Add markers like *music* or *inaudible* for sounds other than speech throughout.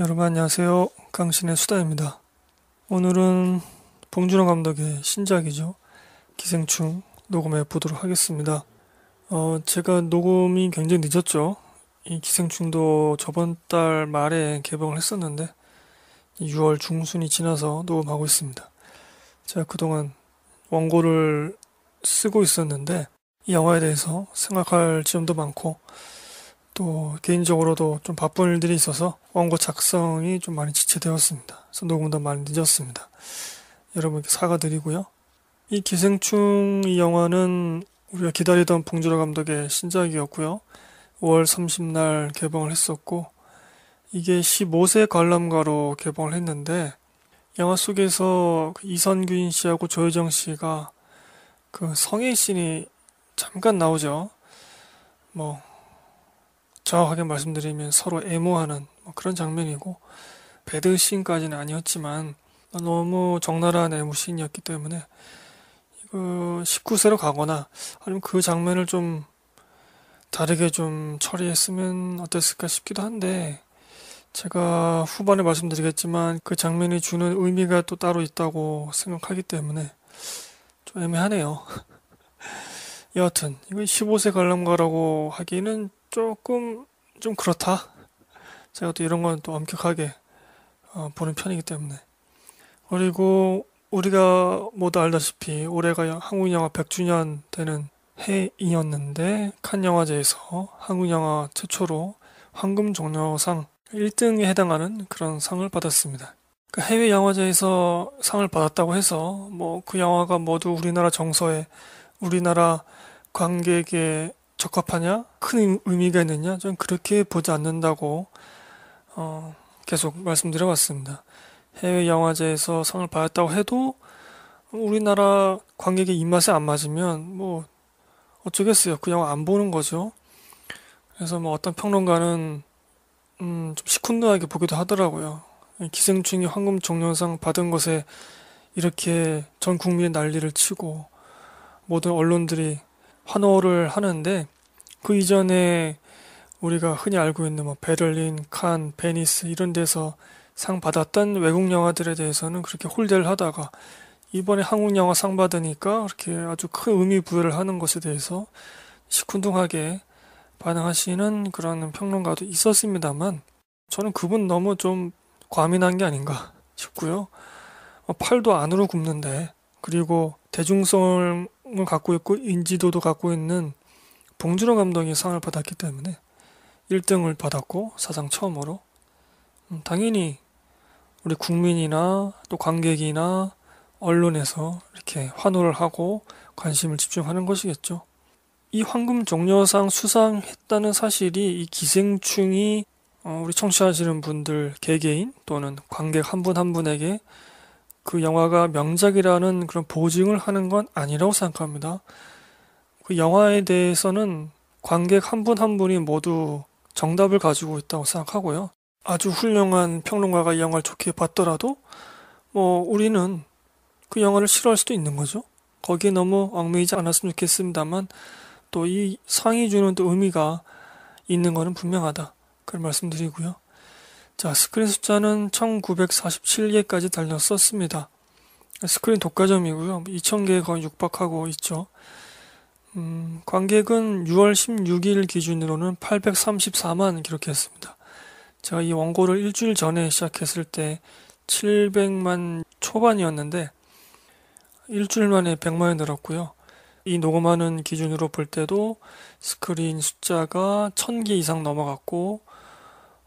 여러분 안녕하세요. 강신의 수다입니다. 오늘은 봉준호 감독의 신작이죠. 기생충 녹음해 보도록 하겠습니다. 어, 제가 녹음이 굉장히 늦었죠. 이 기생충도 저번 달 말에 개봉을 했었는데 6월 중순이 지나서 녹음하고 있습니다. 제가 그동안 원고를 쓰고 있었는데 이 영화에 대해서 생각할 지점도 많고 또 개인적으로도 좀 바쁜 일들이 있어서 원고 작성이 좀 많이 지체되었습니다. 그래서 녹음도 많이 늦었습니다. 여러분께 사과드리고요. 이 기생충 이 영화는 우리가 기다리던 봉준호 감독의 신작이었고요. 5월 30날 개봉을 했었고 이게 15세 관람가로 개봉을 했는데 영화 속에서 그 이선균 씨하고 조여정 씨가 그 성인 씬이 잠깐 나오죠. 뭐 정확하게 말씀드리면 서로 애모하는 뭐 그런 장면이고 배드신까지는 아니었지만 너무 적나라한 애무신이었기 때문에 이거 19세로 가거나 아니면 그 장면을 좀 다르게 좀 처리했으면 어땠을까 싶기도 한데 제가 후반에 말씀드리겠지만 그 장면이 주는 의미가 또 따로 있다고 생각하기 때문에 좀 애매하네요. *laughs* 여하튼 이건 15세 관람가라고 하기에는 조금 좀 그렇다. 제가 또 이런 건 또 엄격하게 어, 보는 편이기 때문에. 그리고 우리가 모두 알다시피 올해가 한국 영화 100주년 되는 해이었는데 칸 영화제에서 한국 영화 최초로 황금 종려상 1등에 해당하는 그런 상을 받았습니다. 그 해외 영화제에서 상을 받았다고 해서 뭐 그 영화가 모두 우리나라 정서에 우리나라 관객의 적합하냐? 큰 의미가 있느냐? 전 그렇게 보지 않는다고 어, 계속 말씀드려봤습니다 해외 영화제에서 상을 받았다고 해도 우리나라 관객의 입맛에 안 맞으면 뭐 어쩌겠어요. 그 영화 안 보는 거죠. 그래서 뭐 어떤 평론가는 음, 좀 시큰둥하게 보기도 하더라고요. 기생충이 황금 종려상 받은 것에 이렇게 전 국민의 난리를 치고 모든 언론들이 환호를 하는데 그 이전에 우리가 흔히 알고 있는 뭐 베를린, 칸, 베니스 이런 데서 상 받았던 외국 영화들에 대해서는 그렇게 홀대를 하다가 이번에 한국 영화 상 받으니까 그렇게 아주 큰 의미 부여를 하는 것에 대해서 시큰둥하게 반응하시는 그런 평론가도 있었습니다만 저는 그분 너무 좀 과민한 게 아닌가 싶고요. 뭐 팔도 안으로 굽는데 그리고 대중성을 갖고 있고 인지도도 갖고 있는 봉준호 감독이 상을 받았기 때문에 1등을 받았고 사상 처음으로 음, 당연히 우리 국민이나 또 관객이나 언론에서 이렇게 환호를 하고 관심을 집중하는 것이겠죠. 이 황금 종려상 수상했다는 사실이 이 기생충이 어, 우리 청취하시는 분들 개개인 또는 관객 한 분한 한 분에게 그 영화가 명작이라는 그런 보증을 하는 건 아니라고 생각합니다. 그 영화에 대해서는 관객 한 분한 한 분이 모두 정답을 가지고 있다고 생각하고요. 아주 훌륭한 평론가가 이 영화를 좋게 봤더라도 뭐 우리는 그 영화를 싫어할 수도 있는 거죠. 거기에 너무 얽매이지 않았으면 좋겠습니다만 또 이 상이 주는 또 의미가 있는 거는 분명하다. 그런 말씀드리고요. 자, 스크린 숫자는 1947개까지 달렸었습니다. 스크린 독과점이고요. 2000개에 거의 육박하고 있죠. 음, 관객은 6월 16일 기준으로는 834만 기록했습니다. 제가 이 원고를 일주일 전에 시작했을 때 700만 초반이었는데 일주일 만에 100만이 늘었고요. 이 녹음하는 기준으로 볼 때도 스크린 숫자가 1000개 이상 넘어갔고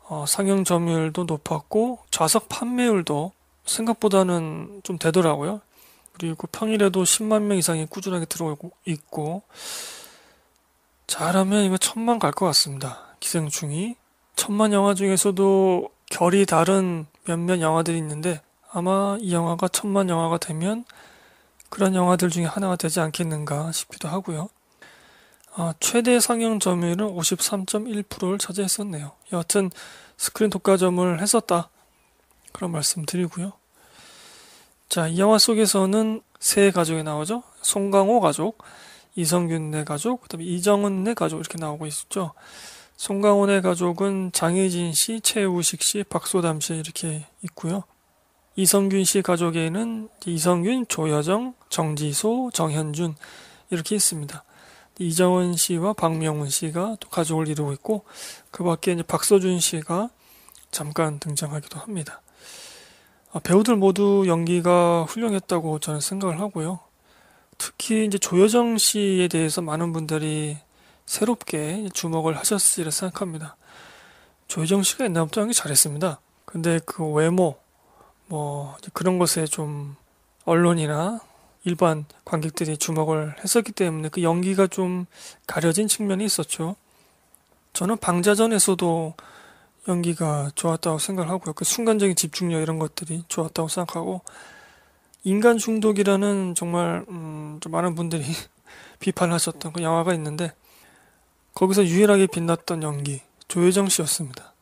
어, 상영 점유율도 높았고 좌석 판매율도 생각보다는 좀 되더라고요. 그리고 평일에도 10만 명 이상이 꾸준하게 들어오고 있고 잘하면 이거 천만 갈 것 같습니다. 기생충이 천만 영화 중에서도 결이 다른 몇몇 영화들이 있는데 아마 이 영화가 천만 영화가 되면 그런 영화들 중에 하나가 되지 않겠는가 싶기도 하고요. 아, 최대 상영 점유율은 53.1%를 차지했었네요. 여하튼 스크린 독과점을 했었다. 그런 말씀 드리고요. 자, 이 영화 속에서는 세 가족이 나오죠. 송강호 가족, 이성균네 가족, 그다음에 이정은네 가족 이렇게 나오고 있죠. 송강호네 가족은 장혜진 씨, 최우식 씨, 박소담 씨 이렇게 있고요. 이성균 씨 가족에는 이성균, 조여정, 정지소, 정현준 이렇게 있습니다. 이정은 씨와 박명훈 씨가 또 가족을 이루고 있고 그 밖에 이제 박서준 씨가 잠깐 등장하기도 합니다. 아, 배우들 모두 연기가 훌륭했다고 저는 생각을 하고요. 특히 이제 조여정 씨에 대해서 많은 분들이 새롭게 주목을 하셨으리라 생각합니다. 조여정 씨가 옛날부터 연기 잘했습니다. 근데 그 외모, 뭐, 그런 것에 좀 언론이나 일반 관객들이 주목을 했었기 때문에 그 연기가 좀 가려진 측면이 있었죠. 저는 방자전에서도 연기가 좋았다고 생각하고요. 그 순간적인 집중력 이런 것들이 좋았다고 생각하고 인간 중독이라는 정말 음, 많은 분들이 *laughs* 비판하셨던 그 영화가 있는데 거기서 유일하게 빛났던 연기 조혜정 씨였습니다.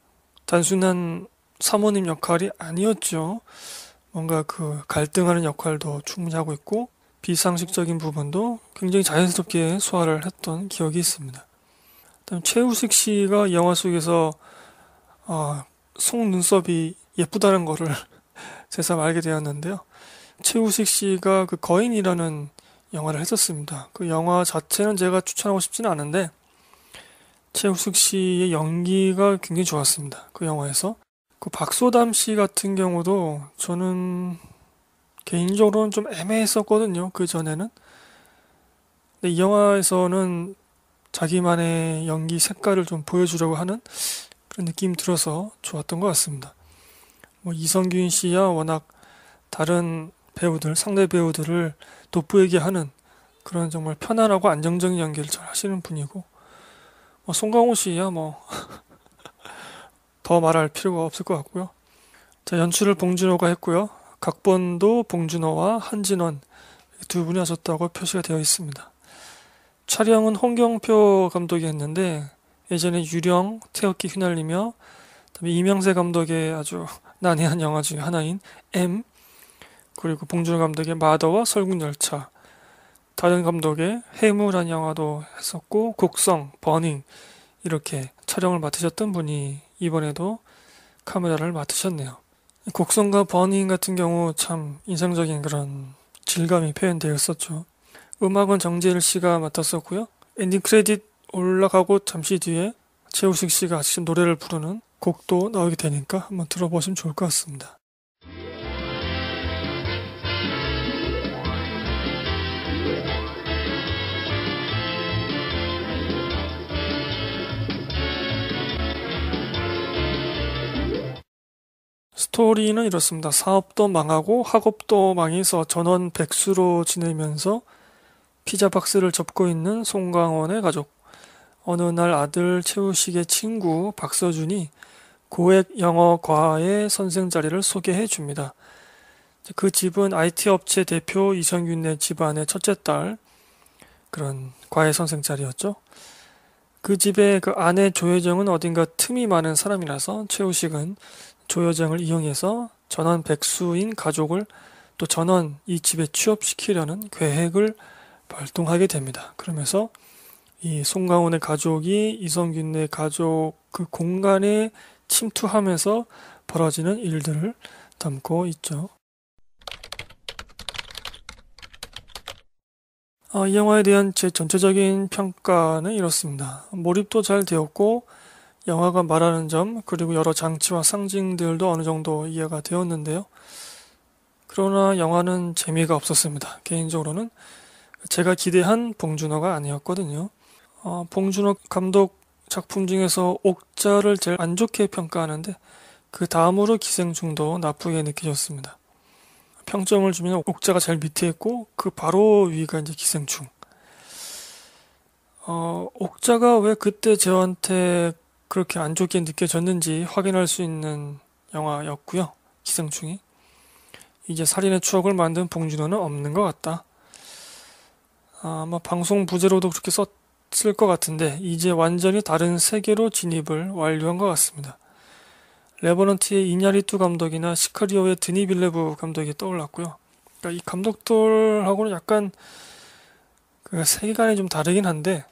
단순한 사모님 역할이 아니었죠. 뭔가 그 갈등하는 역할도 충분히 하고 있고 비상식적인 부분도 굉장히 자연스럽게 소화를 했던 기억이 있습니다. 다음 최우식 씨가 영화 속에서 어, 속 눈썹이 예쁘다는 거를 *laughs* 새삼 알게 되었는데요. 최우식 씨가 그 거인이라는 영화를 했었습니다. 그 영화 자체는 제가 추천하고 싶지는 않은데 최우식 씨의 연기가 굉장히 좋았습니다. 그 영화에서 그 박소담 씨 같은 경우도 저는 개인적으로는 좀 애매했었거든요. 그 전에는. 근데 이 영화에서는 자기만의 연기 색깔을 좀 보여주려고 하는 그런 느낌 들어서 좋았던 것 같습니다. 뭐 이성균 씨야 워낙 다른 배우들, 상대 배우들을 돋보이게 하는 그런 정말 편안하고 안정적인 연기를 잘 하시는 분이고, 뭐 송강호 씨야 뭐 *laughs* 더 말할 필요가 없을 것 같고요. 자, 연출을 봉준호가 했고요. 각본도 봉준호와 한진원 두 분이 하셨다고 표시가 되어 있습니다. 촬영은 홍경표 감독이 했는데 예전에 유령, 태극기 휘날리며 이명세 감독의 아주 난해한 영화 중 하나인 M 그리고 봉준호 감독의 마더와 설국열차 다른 감독의 해무란 영화도 했었고 곡성, 버닝 이렇게 촬영을 맡으셨던 분이 이번에도 카메라를 맡으셨네요. 곡선과 버닝 같은 경우 참 인상적인 그런 질감이 표현되었었죠. 음악은 정재일 씨가 맡았었고요. 엔딩 크레딧 올라가고 잠시 뒤에 최우식 씨가 직접 노래를 부르는 곡도 나오게 되니까 한번 들어보시면 좋을 것 같습니다. 스토리는 이렇습니다. 사업도 망하고 학업도 망해서 전원 백수로 지내면서 피자 박스를 접고 있는 송강원의 가족. 어느 날 아들 최우식의 친구 박서준이 고액 영어 과외 선생 자리를 소개해 줍니다. 그 집은 IT 업체 대표 이성균의 집안의 첫째 딸 그런 과외 선생 자리였죠. 그 집의 그 아내 조혜정은 어딘가 틈이 많은 사람이라서 최우식은 조여장을 이용해서 전원 백수인 가족을 또 전원 이 집에 취업시키려는 계획을 발동하게 됩니다. 그러면서 이 송강호의 가족이 이성균의 가족 그 공간에 침투하면서 벌어지는 일들을 담고 있죠. 아, 이 영화에 대한 제 전체적인 평가는 이렇습니다. 몰입도 잘 되었고 영화가 말하는 점, 그리고 여러 장치와 상징들도 어느 정도 이해가 되었는데요. 그러나 영화는 재미가 없었습니다. 개인적으로는. 제가 기대한 봉준호가 아니었거든요. 어, 봉준호 감독 작품 중에서 옥자를 제일 안 좋게 평가하는데 그 다음으로 기생충도 나쁘게 느껴졌습니다. 평점을 주면 옥자가 제일 밑에 있고 그 바로 위가 이제 기생충. 어, 옥자가 왜 그때 저한테 그렇게 안 좋게 느껴졌는지 확인할 수 있는 영화였고요. 기생충이 이제 살인의 추억을 만든 봉준호는 없는 것 같다. 아마 방송 부제로도 그렇게 썼을 것 같은데 이제 완전히 다른 세계로 진입을 완료한 것 같습니다. 레버넌트의 이냐리투 감독이나 시카리오의 드니 빌레브 감독이 떠올랐고요. 그러니까 이 감독들하고는 약간 그 세계관이 좀 다르긴 한데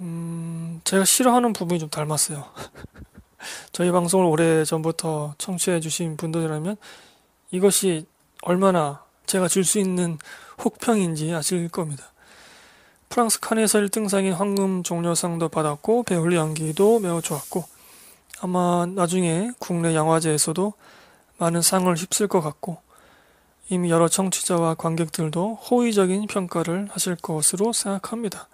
음, 제가 싫어하는 부분이 좀 닮았어요. *laughs* 저희 방송을 오래 전부터 청취해주신 분들이라면 이것이 얼마나 제가 줄 수 있는 혹평인지 아실 겁니다. 프랑스 칸에서 1등상인 황금 종려상도 받았고 배울 연기도 매우 좋았고 아마 나중에 국내 영화제에서도 많은 상을 휩쓸 것 같고 이미 여러 청취자와 관객들도 호의적인 평가를 하실 것으로 생각합니다.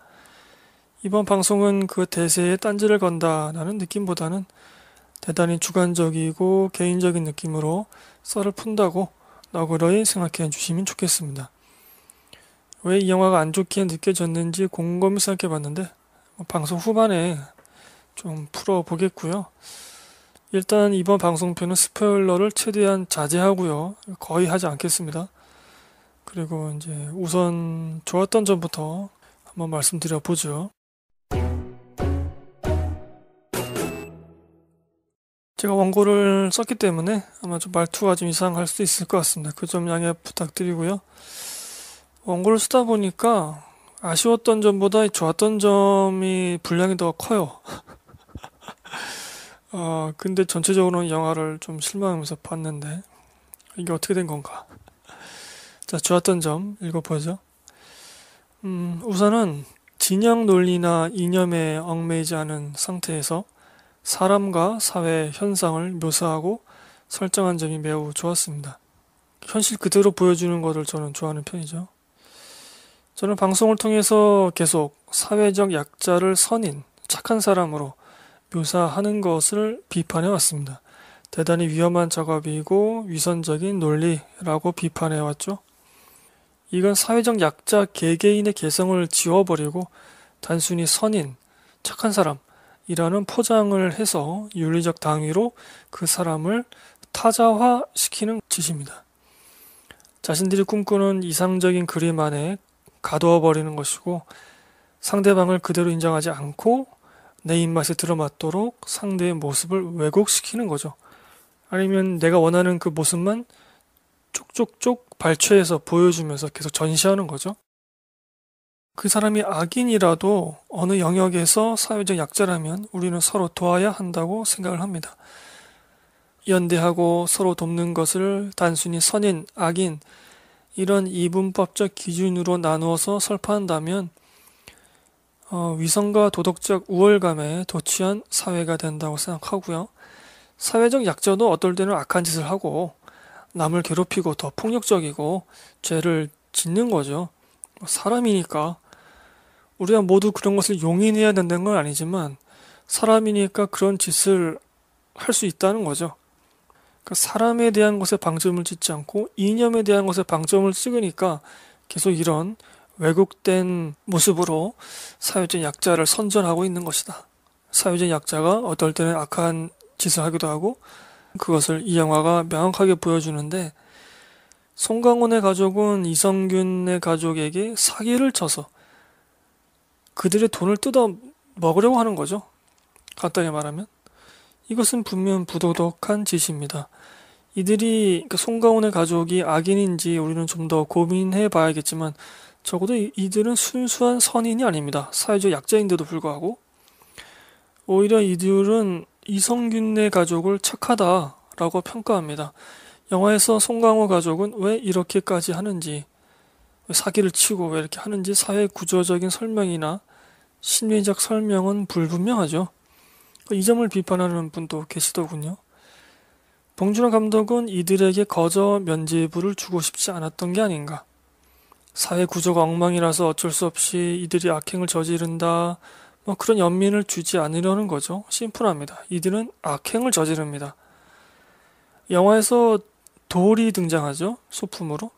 이번 방송은 그 대세에 딴지를 건다라는 느낌보다는 대단히 주관적이고 개인적인 느낌으로 썰을 푼다고 너그러이 생각해 주시면 좋겠습니다. 왜 이 영화가 안 좋게 느껴졌는지 곰곰이 생각해 봤는데 뭐 방송 후반에 좀 풀어보겠고요. 일단 이번 방송편은 스포일러를 최대한 자제하고요. 거의 하지 않겠습니다. 그리고 이제 우선 좋았던 점부터 한번 말씀드려 보죠. 제가 원고를 썼기 때문에 아마 좀 말투가 좀 이상할 수 있을 것 같습니다. 그 점 양해 부탁드리고요. 원고를 쓰다 보니까 아쉬웠던 점보다 좋았던 점이 분량이 더 커요. *laughs* 어, 근데 전체적으로는 영화를 좀 실망하면서 봤는데 이게 어떻게 된 건가? 자, 좋았던 점 읽어보죠. 음, 우선은 진영 논리나 이념에 얽매이지 않은 상태에서 사람과 사회 현상을 묘사하고 설정한 점이 매우 좋았습니다. 현실 그대로 보여주는 것을 저는 좋아하는 편이죠. 저는 방송을 통해서 계속 사회적 약자를 선인, 착한 사람으로 묘사하는 것을 비판해 왔습니다. 대단히 위험한 작업이고 위선적인 논리라고 비판해 왔죠. 이건 사회적 약자 개개인의 개성을 지워버리고 단순히 선인, 착한 사람, 이라는 포장을 해서 윤리적 당위로 그 사람을 타자화 시키는 짓입니다. 자신들이 꿈꾸는 이상적인 그림 안에 가둬 버리는 것이고 상대방을 그대로 인정하지 않고 내 입맛에 들어맞도록 상대의 모습을 왜곡시키는 거죠. 아니면 내가 원하는 그 모습만 쪽쪽쪽 발췌해서 보여주면서 계속 전시하는 거죠. 그 사람이 악인이라도 어느 영역에서 사회적 약자라면 우리는 서로 도와야 한다고 생각을 합니다. 연대하고 서로 돕는 것을 단순히 선인, 악인, 이런 이분법적 기준으로 나누어서 설파한다면 어, 위성과 도덕적 우월감에 도취한 사회가 된다고 생각하고요. 사회적 약자도 어떨 때는 악한 짓을 하고 남을 괴롭히고 더 폭력적이고 죄를 짓는 거죠. 사람이니까 우리가 모두 그런 것을 용인해야 된다는 건 아니지만 사람이니까 그런 짓을 할 수 있다는 거죠. 그러니까 사람에 대한 것에 방점을 찍지 않고 이념에 대한 것에 방점을 찍으니까 계속 이런 왜곡된 모습으로 사회적 약자를 선전하고 있는 것이다. 사회적 약자가 어떨 때는 악한 짓을 하기도 하고 그것을 이 영화가 명확하게 보여주는데 송강호의 가족은 이성균의 가족에게 사기를 쳐서 그들의 돈을 뜯어 먹으려고 하는 거죠. 간단히 말하면. 이것은 분명 부도덕한 짓입니다. 이들이 그러니까 송가온의 가족이 악인인지 우리는 좀 더 고민해 봐야겠지만 적어도 이들은 순수한 선인이 아닙니다. 사회적 약자인데도 불구하고 오히려 이들은 이성균네 가족을 착하다라고 평가합니다. 영화에서 송강호 가족은 왜 이렇게까지 하는지 사기를 치고 왜 이렇게 하는지 사회 구조적인 설명이나 심리적 설명은 불분명하죠. 이 점을 비판하는 분도 계시더군요. 봉준호 감독은 이들에게 거저 면죄부를 주고 싶지 않았던 게 아닌가. 사회 구조가 엉망이라서 어쩔 수 없이 이들이 악행을 저지른다. 뭐 그런 연민을 주지 않으려는 거죠. 심플합니다. 이들은 악행을 저지릅니다. 영화에서 돌이 등장하죠. 소품으로.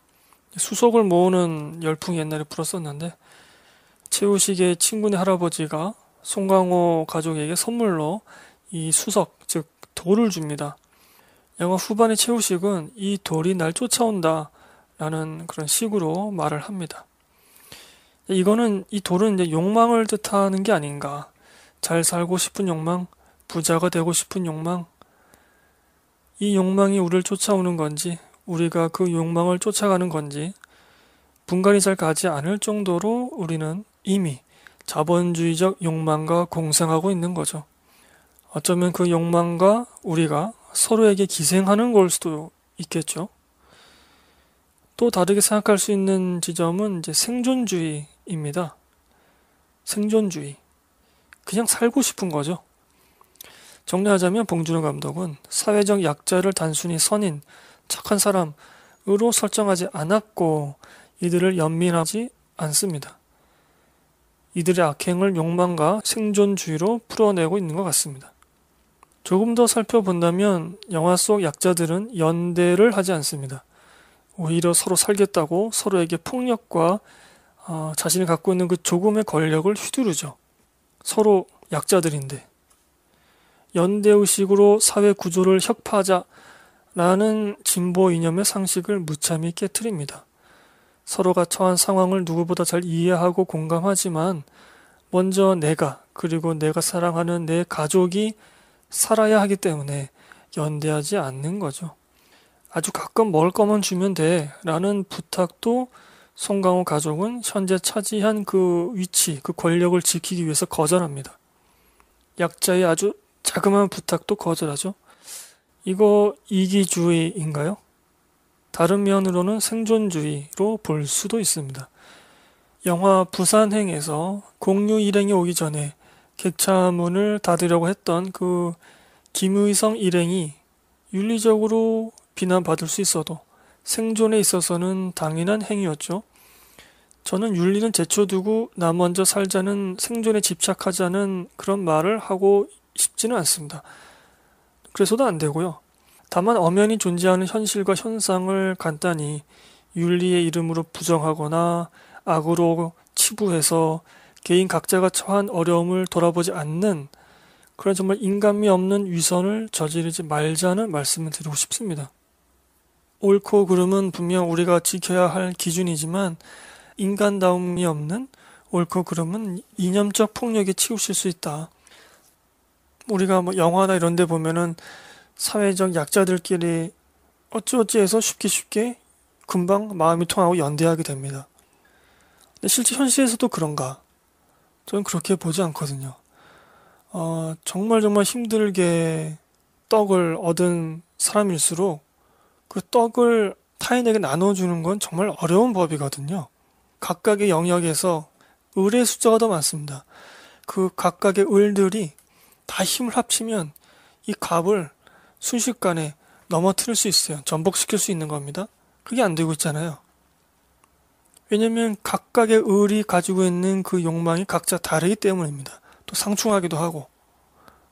수석을 모으는 열풍이 옛날에 불었었는데 최우식의 친구네 할아버지가 송강호 가족에게 선물로 이 수석 즉 돌을 줍니다. 영화 후반의 최우식은 이 돌이 날 쫓아온다 라는 그런 식으로 말을 합니다. 이거는 이 돌은 이제 욕망을 뜻하는 게 아닌가. 잘 살고 싶은 욕망, 부자가 되고 싶은 욕망. 이 욕망이 우리를 쫓아오는 건지 우리가 그 욕망을 쫓아가는 건지 분간이 잘 가지 않을 정도로 우리는 이미 자본주의적 욕망과 공생하고 있는 거죠. 어쩌면 그 욕망과 우리가 서로에게 기생하는 걸 수도 있겠죠. 또 다르게 생각할 수 있는 지점은 이제 생존주의입니다. 생존주의. 그냥 살고 싶은 거죠. 정리하자면 봉준호 감독은 사회적 약자를 단순히 선인, 착한 사람으로 설정하지 않았고 이들을 연민하지 않습니다. 이들의 악행을 욕망과 생존주의로 풀어내고 있는 것 같습니다. 조금 더 살펴본다면 영화 속 약자들은 연대를 하지 않습니다. 오히려 서로 살겠다고 서로에게 폭력과 어, 자신이 갖고 있는 그 조금의 권력을 휘두르죠. 서로 약자들인데. 연대의식으로 사회 구조를 혁파하자 라는 진보 이념의 상식을 무참히 깨뜨립니다. 서로가 처한 상황을 누구보다 잘 이해하고 공감하지만 먼저 내가 그리고 내가 사랑하는 내 가족이 살아야 하기 때문에 연대하지 않는 거죠. 아주 가끔 먹을 거만 주면 돼 라는 부탁도 송강호 가족은 현재 차지한 그 위치, 그 권력을 지키기 위해서 거절합니다. 약자의 아주 자그마한 부탁도 거절하죠. 이거 이기주의인가요? 다른 면으로는 생존주의로 볼 수도 있습니다. 영화 부산행에서 공유 일행이 오기 전에 객차문을 닫으려고 했던 그 김의성 일행이 윤리적으로 비난받을 수 있어도 생존에 있어서는 당연한 행위였죠. 저는 윤리는 제쳐두고 나 먼저 살자는 생존에 집착하자는 그런 말을 하고 싶지는 않습니다. 그래서도 안 되고요. 다만 엄연히 존재하는 현실과 현상을 간단히 윤리의 이름으로 부정하거나 악으로 치부해서 개인 각자가 처한 어려움을 돌아보지 않는 그런 정말 인간미 없는 위선을 저지르지 말자는 말씀을 드리고 싶습니다. 옳고 그름은 분명 우리가 지켜야 할 기준이지만 인간다움이 없는 옳고 그름은 이념적 폭력에 치우실수 있다. 우리가 뭐 영화나 이런 데 보면은 사회적 약자들끼리 어찌어찌해서 쉽게 쉽게 금방 마음이 통하고 연대하게 됩니다. 근데 실제 현실에서도 그런가? 저는 그렇게 보지 않거든요. 어, 정말 정말 힘들게 떡을 얻은 사람일수록 그 떡을 타인에게 나눠주는 건 정말 어려운 법이거든요. 각각의 영역에서 을의 숫자가 더 많습니다. 그 각각의 을들이 다 힘을 합치면 이 갑을 순식간에 넘어뜨릴 수 있어요. 전복시킬 수 있는 겁니다. 그게 안 되고 있잖아요. 왜냐면 각각의 을이 가지고 있는 그 욕망이 각자 다르기 때문입니다. 또 상충하기도 하고.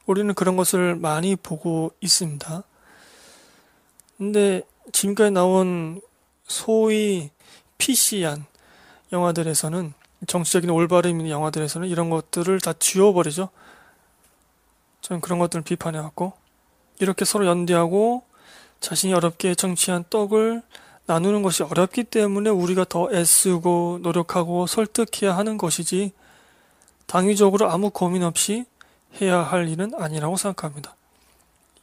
우리는 그런 것을 많이 보고 있습니다. 근데 지금까지 나온 소위 PC한 영화들에서는 정치적인 올바름 있는 영화들에서는 이런 것들을 다 지워버리죠. 저는 그런 것들을 비판해왔고 이렇게 서로 연대하고 자신이 어렵게 청취한 떡을 나누는 것이 어렵기 때문에 우리가 더 애쓰고 노력하고 설득해야 하는 것이지 당위적으로 아무 고민 없이 해야 할 일은 아니라고 생각합니다.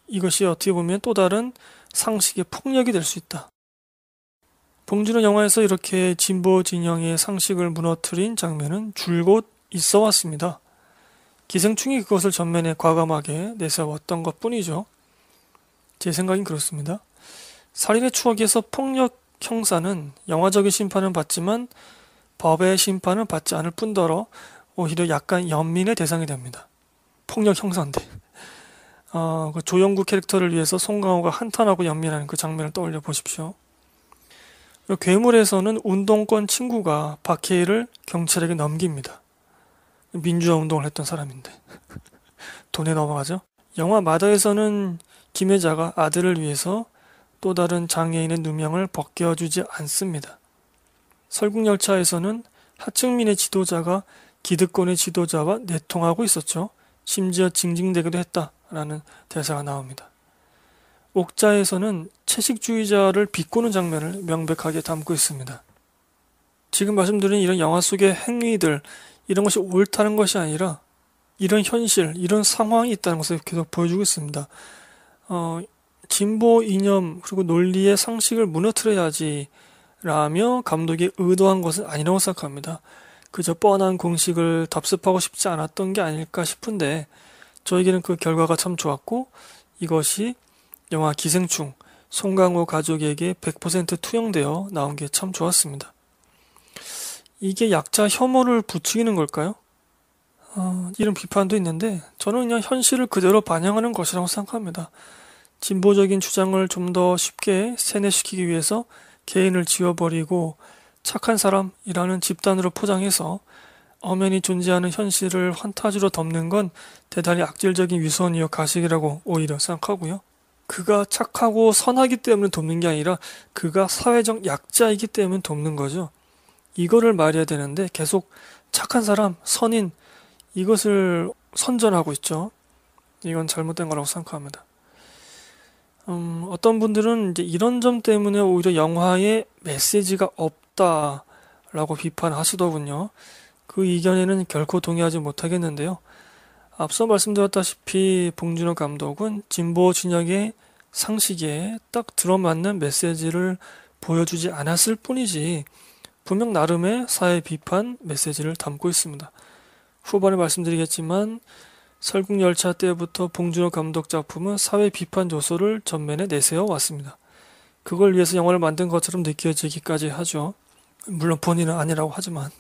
이것이 어떻게 보면 또 다른 상식의 폭력이 될 수 있다. 봉준호 영화에서 이렇게 진보 진영의 상식을 무너뜨린 장면은 줄곧 있어 왔습니다. 기생충이 그것을 전면에 과감하게 내세웠던 것 뿐이죠. 제 생각엔 그렇습니다. 살인의 추억에서 폭력 형사는 영화적인 심판은 받지만 법의 심판은 받지 않을 뿐더러 오히려 약간 연민의 대상이 됩니다. 폭력 형사인데. 어, 그 조영구 캐릭터를 위해서 송강호가 한탄하고 연민하는 그 장면을 떠올려 보십시오. 괴물에서는 운동권 친구가 박해일을 경찰에게 넘깁니다. 민주화 운동을 했던 사람인데 *laughs* 돈에 넘어가죠. 영화 마더에서는 김혜자가 아들을 위해서 또 다른 장애인의 누명을 벗겨주지 않습니다. 설국열차에서는 하층민의 지도자가 기득권의 지도자와 내통하고 있었죠. 심지어 징징대기도 했다라는 대사가 나옵니다. 옥자에서는 채식주의자를 비꼬는 장면을 명백하게 담고 있습니다. 지금 말씀드린 이런 영화 속의 행위들, 이런 것이 옳다는 것이 아니라 이런 현실, 이런 상황이 있다는 것을 계속 보여주고 있습니다. 어, 진보 이념 그리고 논리의 상식을 무너뜨려야지 라며 감독이 의도한 것은 아니라고 생각합니다. 그저 뻔한 공식을 답습하고 싶지 않았던 게 아닐까 싶은데 저에게는 그 결과가 참 좋았고 이것이 영화 기생충 송강호 가족에게 100% 투영되어 나온 게 참 좋았습니다. 이게 약자 혐오를 부추기는 걸까요? 어, 이런 비판도 있는데 저는 그냥 현실을 그대로 반영하는 것이라고 생각합니다. 진보적인 주장을 좀 더 쉽게 세뇌시키기 위해서 개인을 지워버리고 착한 사람이라는 집단으로 포장해서 엄연히 존재하는 현실을 환타지로 덮는 건 대단히 악질적인 위선이요 가식이라고 오히려 생각하고요. 그가 착하고 선하기 때문에 돕는 게 아니라 그가 사회적 약자이기 때문에 돕는 거죠. 이거를 말해야 되는데 계속 착한 사람, 선인 이것을 선전하고 있죠. 이건 잘못된 거라고 생각합니다. 음, 어떤 분들은 이제 이런 점 때문에 오히려 영화에 메시지가 없다라고 비판하시더군요. 그 의견에는 결코 동의하지 못하겠는데요. 앞서 말씀드렸다시피 봉준호 감독은 진보 진영의 상식에 딱 들어맞는 메시지를 보여주지 않았을 뿐이지 분명 나름의 사회 비판 메시지를 담고 있습니다. 후반에 말씀드리겠지만 설국열차 때부터 봉준호 감독 작품은 사회 비판 요소를 전면에 내세워 왔습니다. 그걸 위해서 영화를 만든 것처럼 느껴지기까지 하죠. 물론 본인은 아니라고 하지만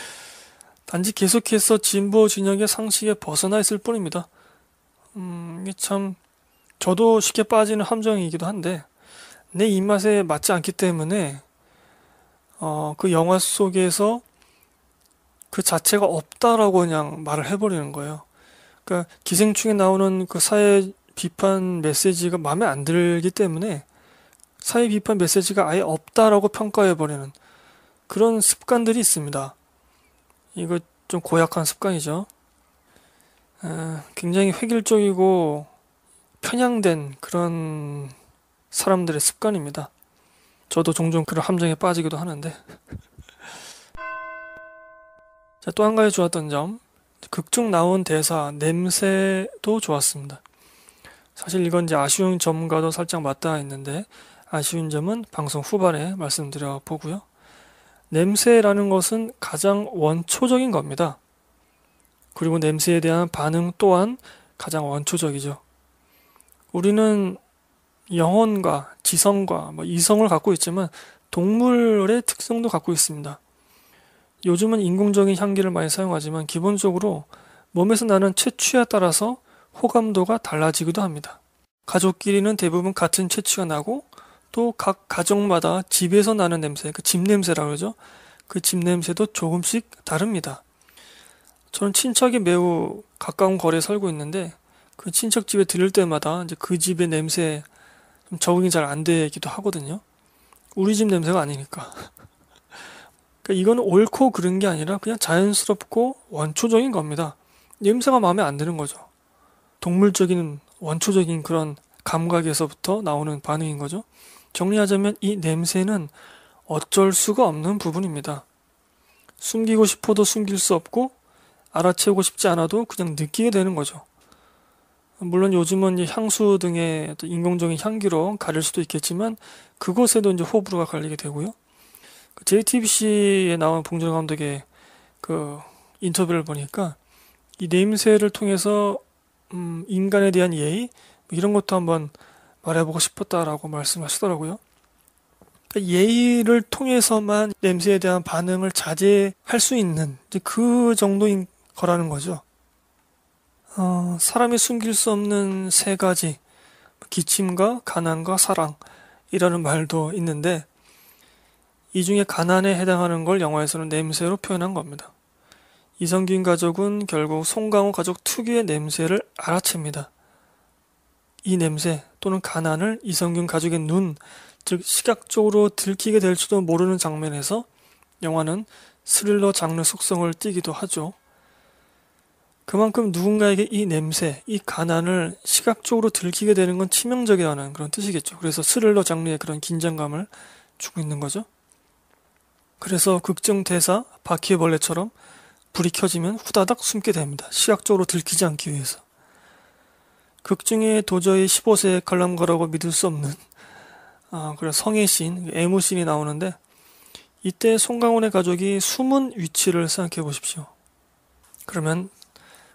*laughs* 단지 계속해서 진보 진영의 상식에 벗어나 있을 뿐입니다. 음, 이게 참 저도 쉽게 빠지는 함정이기도 한데 내 입맛에 맞지 않기 때문에 어, 그 영화 속에서 그 자체가 없다라고 그냥 말을 해버리는 거예요. 그러니까 기생충에 나오는 그 사회 비판 메시지가 마음에 안 들기 때문에 사회 비판 메시지가 아예 없다라고 평가해버리는 그런 습관들이 있습니다. 이거 좀 고약한 습관이죠. 굉장히 획일적이고 편향된 그런 사람들의 습관입니다. 저도 종종 그런 함정에 빠지기도 하는데. *laughs* 자, 또한 가지 좋았던 점. 극중 나온 대사, 냄새도 좋았습니다. 사실 이건 이제 아쉬운 점과도 살짝 맞닿아 있는데, 아쉬운 점은 방송 후반에 말씀드려 보고요. 냄새라는 것은 가장 원초적인 겁니다. 그리고 냄새에 대한 반응 또한 가장 원초적이죠. 우리는 영혼과 지성과 뭐 이성을 갖고 있지만 동물의 특성도 갖고 있습니다. 요즘은 인공적인 향기를 많이 사용하지만 기본적으로 몸에서 나는 채취에 따라서 호감도가 달라지기도 합니다. 가족끼리는 대부분 같은 채취가 나고 또 각 가정마다 집에서 나는 냄새, 그 집 냄새라고 그러죠. 그 집 냄새도 조금씩 다릅니다. 저는 친척이 매우 가까운 거리에 살고 있는데 그 친척 집에 들을 때마다 이제 그 집의 냄새, 좀 적응이 잘 안 되기도 하거든요. 우리 집 냄새가 아니니까. *laughs* 그러니까 이건 옳고 그른 게 아니라 그냥 자연스럽고 원초적인 겁니다. 냄새가 마음에 안 드는 거죠. 동물적인 원초적인 그런 감각에서부터 나오는 반응인 거죠. 정리하자면 이 냄새는 어쩔 수가 없는 부분입니다. 숨기고 싶어도 숨길 수 없고 알아채우고 싶지 않아도 그냥 느끼게 되는 거죠. 물론 요즘은 향수 등의 인공적인 향기로 가릴 수도 있겠지만 그것에도 이제 호불호가 갈리게 되고요. JTBC에 그 나온 봉준호 감독의 그 인터뷰를 보니까 이 냄새를 통해서 음, 인간에 대한 예의 뭐 이런 것도 한번 말해보고 싶었다라고 말씀하시더라고요. 그러니까 예의를 통해서만 냄새에 대한 반응을 자제할 수 있는 그 정도인 거라는 거죠. 어, 사람이 숨길 수 없는 세 가지 기침과 가난과 사랑 이라는 말도 있는데 이 중에 가난에 해당하는 걸 영화에서는 냄새로 표현한 겁니다. 이성균 가족은 결국 송강호 가족 특유의 냄새를 알아챕니다. 이 냄새 또는 가난을 이성균 가족의 눈, 즉 시각적으로 들키게 될지도 모르는 장면에서 영화는 스릴러 장르 속성을 띠기도 하죠. 그만큼 누군가에게 이 냄새, 이 가난을 시각적으로 들키게 되는 건 치명적이라는 그런 뜻이겠죠. 그래서 스릴러 장르의 그런 긴장감을 주고 있는 거죠. 그래서 극중 대사 바퀴벌레처럼 불이 켜지면 후다닥 숨게 됩니다. 시각적으로 들키지 않기 위해서. 극중에 도저히 15세의 관람가라고 믿을 수 없는 아, 그래 성의 신, 애무 씬이 나오는데 이때 송강원의 가족이 숨은 위치를 생각해 보십시오. 그러면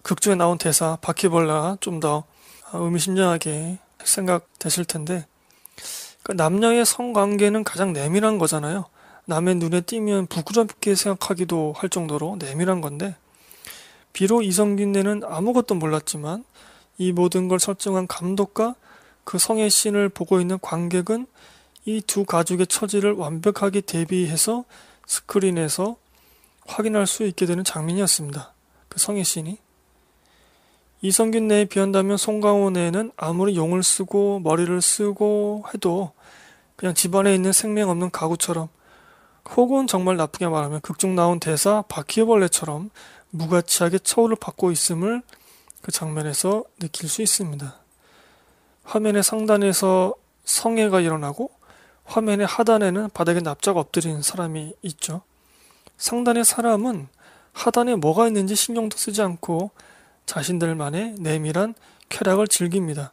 극중에 나온 대사 바퀴벌레가 좀 더 의미심장하게 생각되실 텐데 그러니까 남녀의 성관계는 가장 내밀한 거잖아요. 남의 눈에 띄면 부끄럽게 생각하기도 할 정도로 내밀한 건데 비록 이성균네는 아무것도 몰랐지만 이 모든 걸 설정한 감독과 그 성의 신을 보고 있는 관객은 이 두 가족의 처지를 완벽하게 대비해서 스크린에서 확인할 수 있게 되는 장면이었습니다. 그 성의 신이 이성균 내에 비한다면 송강호 내에는 아무리 용을 쓰고 머리를 쓰고 해도 그냥 집안에 있는 생명 없는 가구처럼 혹은 정말 나쁘게 말하면 극중 나온 대사 바퀴벌레처럼 무가치하게 처우를 받고 있음을 그 장면에서 느낄 수 있습니다. 화면의 상단에서 성애가 일어나고 화면의 하단에는 바닥에 납작 엎드린 사람이 있죠. 상단의 사람은 하단에 뭐가 있는지 신경도 쓰지 않고 자신들만의 내밀한 쾌락을 즐깁니다.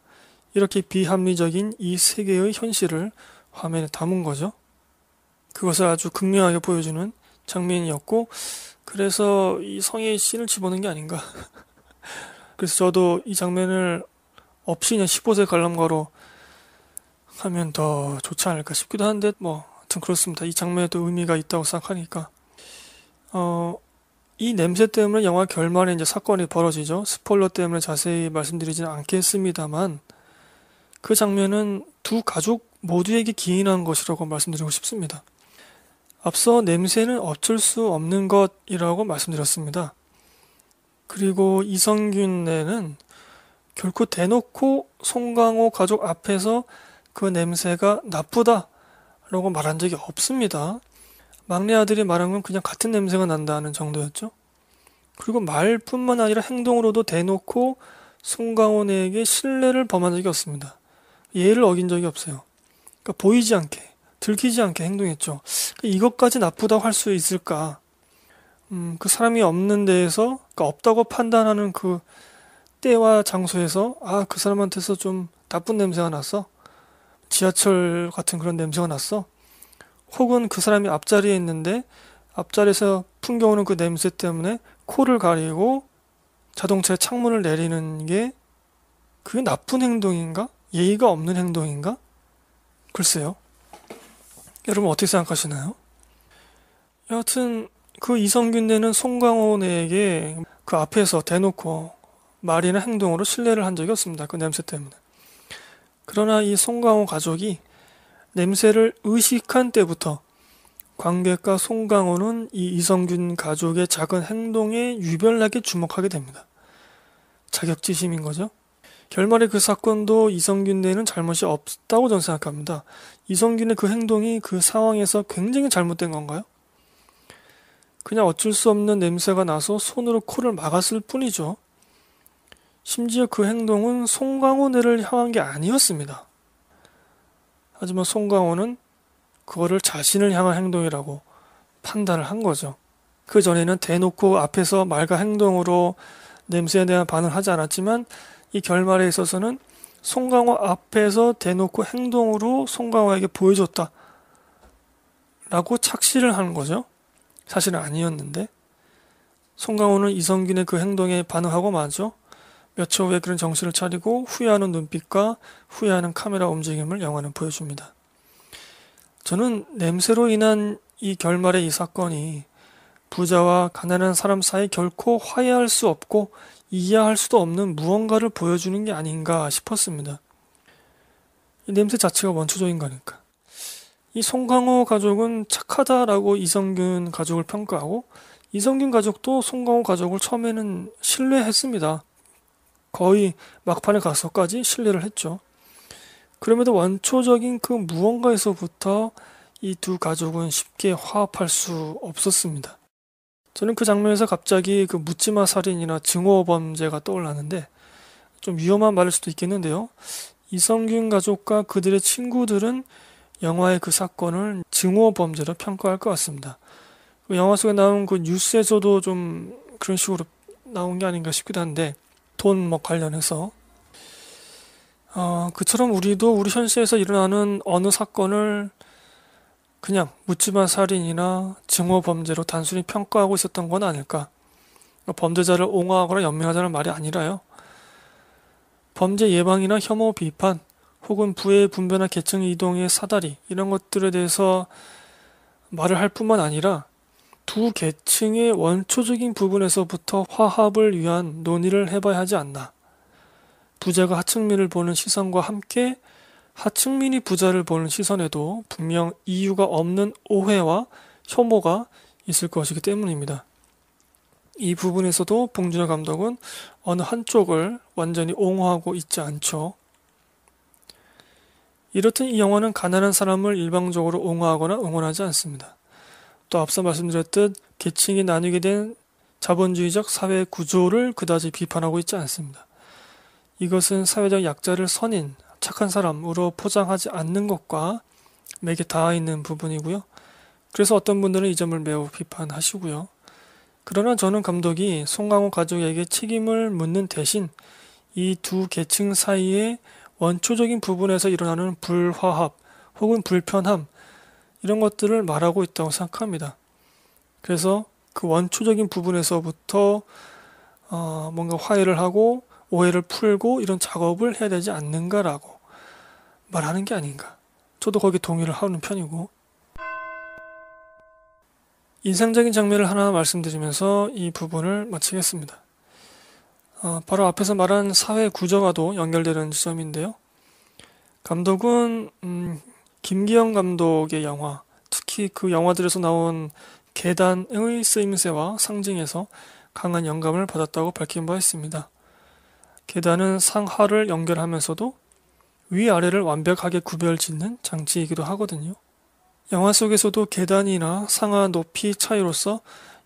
이렇게 비합리적인 이 세계의 현실을 화면에 담은 거죠. 그것을 아주 극명하게 보여주는 장면이었고, 그래서 이 성의 신을 집어넣은 게 아닌가. *laughs* 그래서 저도 이 장면을 없이 그냥 15세 관람가로 하면 더 좋지 않을까 싶기도 한데, 뭐, 하여튼 그렇습니다. 이 장면에도 의미가 있다고 생각하니까. 어, 이 냄새 때문에 영화 결말에 이제 사건이 벌어지죠. 스포일러 때문에 자세히 말씀드리진 않겠습니다만 그 장면은 두 가족 모두에게 기인한 것이라고 말씀드리고 싶습니다. 앞서 냄새는 어쩔 수 없는 것이라고 말씀드렸습니다. 그리고 이성균에는 결코 대놓고 송강호 가족 앞에서 그 냄새가 나쁘다라고 말한 적이 없습니다. 막내 아들이 말한 건 그냥 같은 냄새가 난다는 정도였죠. 그리고 말뿐만 아니라 행동으로도 대놓고 송강원에게 신뢰를 범한 적이 없습니다. 예를 어긴 적이 없어요. 그러니까 보이지 않게, 들키지 않게 행동했죠. 그러니까 이것까지 나쁘다고 할 수 있을까? 음, 그 사람이 없는 데에서, 그러니까 없다고 판단하는 그 때와 장소에서, 아, 그 사람한테서 좀 나쁜 냄새가 났어? 지하철 같은 그런 냄새가 났어? 혹은 그 사람이 앞자리에 있는데 앞자리에서 풍겨오는 그 냄새 때문에 코를 가리고 자동차의 창문을 내리는 게 그게 나쁜 행동인가? 예의가 없는 행동인가? 글쎄요. 여러분 어떻게 생각하시나요? 여하튼 그 이성균네는 송강호네에게 그 앞에서 대놓고 말이나 행동으로 신뢰를 한 적이 없습니다. 그 냄새 때문에. 그러나 이 송강호 가족이 냄새를 의식한 때부터 관객과 송강호는 이 이성균 가족의 작은 행동에 유별나게 주목하게 됩니다. 자격지심인 거죠. 결말에 그 사건도 이성균 내에는 잘못이 없다고 저는 생각합니다. 이성균의 그 행동이 그 상황에서 굉장히 잘못된 건가요? 그냥 어쩔 수 없는 냄새가 나서 손으로 코를 막았을 뿐이죠. 심지어 그 행동은 송강호내를 향한 게 아니었습니다. 하지만 송강호는 그거를 자신을 향한 행동이라고 판단을 한 거죠. 그 전에는 대놓고 앞에서 말과 행동으로 냄새에 대한 반응을 하지 않았지만 이 결말에 있어서는 송강호 앞에서 대놓고 행동으로 송강호에게 보여줬다. 라고 착시를 하는 거죠. 사실은 아니었는데. 송강호는 이성균의 그 행동에 반응하고 마죠. 몇초 후에 그런 정신을 차리고 후회하는 눈빛과 후회하는 카메라 움직임을 영화는 보여줍니다. 저는 냄새로 인한 이 결말의 이 사건이 부자와 가난한 사람 사이 결코 화해할 수 없고 이해할 수도 없는 무언가를 보여주는 게 아닌가 싶었습니다. 이 냄새 자체가 원초적인 거니까. 이 송강호 가족은 착하다라고 이성균 가족을 평가하고 이성균 가족도 송강호 가족을 처음에는 신뢰했습니다. 거의 막판에 가서까지 신뢰를 했죠. 그럼에도 원초적인 그 무언가에서부터 이 두 가족은 쉽게 화합할 수 없었습니다. 저는 그 장면에서 갑자기 그 묻지마 살인이나 증오 범죄가 떠올랐는데 좀 위험한 말일 수도 있겠는데요. 이성균 가족과 그들의 친구들은 영화의 그 사건을 증오 범죄로 평가할 것 같습니다. 그 영화 속에 나온 그 뉴스에서도 좀 그런 식으로 나온 게 아닌가 싶기도 한데 돈뭐 관련해서 어, 그처럼 우리도 우리 현실에서 일어나는 어느 사건을 그냥 묻지마 살인이나 증오 범죄로 단순히 평가하고 있었던 건 아닐까. 그러니까 범죄자를 옹호하거나 연명하자는 말이 아니라요. 범죄 예방이나 혐오 비판, 혹은 부의 분배나 계층 이동의 사다리, 이런 것들에 대해서 말을 할 뿐만 아니라 두 계층의 원초적인 부분에서부터 화합을 위한 논의를 해봐야 하지 않나. 부자가 하층민을 보는 시선과 함께 하층민이 부자를 보는 시선에도 분명 이유가 없는 오해와 혐오가 있을 것이기 때문입니다. 이 부분에서도 봉준호 감독은 어느 한쪽을 완전히 옹호하고 있지 않죠. 이렇듯 이 영화는 가난한 사람을 일방적으로 옹호하거나 응원하지 않습니다. 또 앞서 말씀드렸듯 계층이 나뉘게 된 자본주의적 사회 구조를 그다지 비판하고 있지 않습니다. 이것은 사회적 약자를 선인, 착한 사람으로 포장하지 않는 것과 맥에 닿아 있는 부분이고요. 그래서 어떤 분들은 이 점을 매우 비판하시고요. 그러나 저는 감독이 송강호 가족에게 책임을 묻는 대신 이 두 계층 사이의 원초적인 부분에서 일어나는 불화합 혹은 불편함, 이런 것들을 말하고 있다고 생각합니다. 그래서 그 원초적인 부분에서부터 어, 뭔가 화해를 하고 오해를 풀고 이런 작업을 해야 되지 않는가라고 말하는 게 아닌가. 저도 거기 동의를 하는 편이고. 인상적인 장면을 하나 말씀드리면서 이 부분을 마치겠습니다. 어, 바로 앞에서 말한 사회 구조와도 연결되는 지점인데요. 감독은 음, 김기영 감독의 영화, 특히 그 영화들에서 나온 계단의 쓰임새와 상징에서 강한 영감을 받았다고 밝힌 바 있습니다. 계단은 상하를 연결하면서도 위아래를 완벽하게 구별 짓는 장치이기도 하거든요. 영화 속에서도 계단이나 상하 높이 차이로서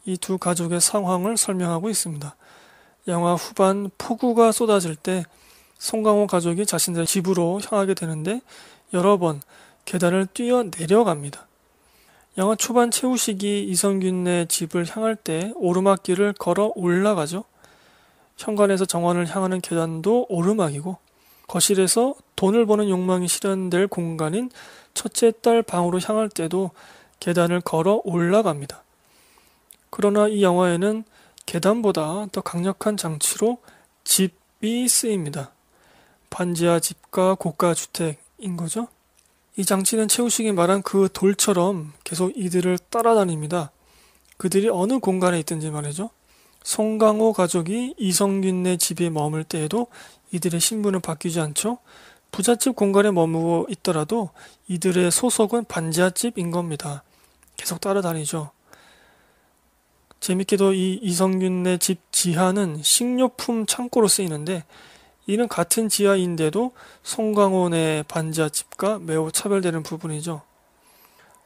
이 두 가족의 상황을 설명하고 있습니다. 영화 후반 폭우가 쏟아질 때 송강호 가족이 자신들의 집으로 향하게 되는데 여러 번 계단을 뛰어 내려갑니다. 영화 초반 최우식이 이성균네 집을 향할 때 오르막길을 걸어 올라가죠. 현관에서 정원을 향하는 계단도 오르막이고 거실에서 돈을 버는 욕망이 실현될 공간인 첫째 딸 방으로 향할 때도 계단을 걸어 올라갑니다. 그러나 이 영화에는 계단보다 더 강력한 장치로 집이 쓰입니다. 반지하 집과 고가 주택인 거죠. 이 장치는 최우식이 말한 그 돌처럼 계속 이들을 따라다닙니다. 그들이 어느 공간에 있든지 말이죠. 송강호 가족이 이성균네 집에 머물 때에도 이들의 신분은 바뀌지 않죠. 부잣집 공간에 머무고 있더라도 이들의 소속은 반지하집인 겁니다. 계속 따라다니죠. 재밌게도 이 이성균네 집 지하는 식료품 창고로 쓰이는데 이는 같은 지하인데도 송강호의 반지하 집과 매우 차별되는 부분이죠.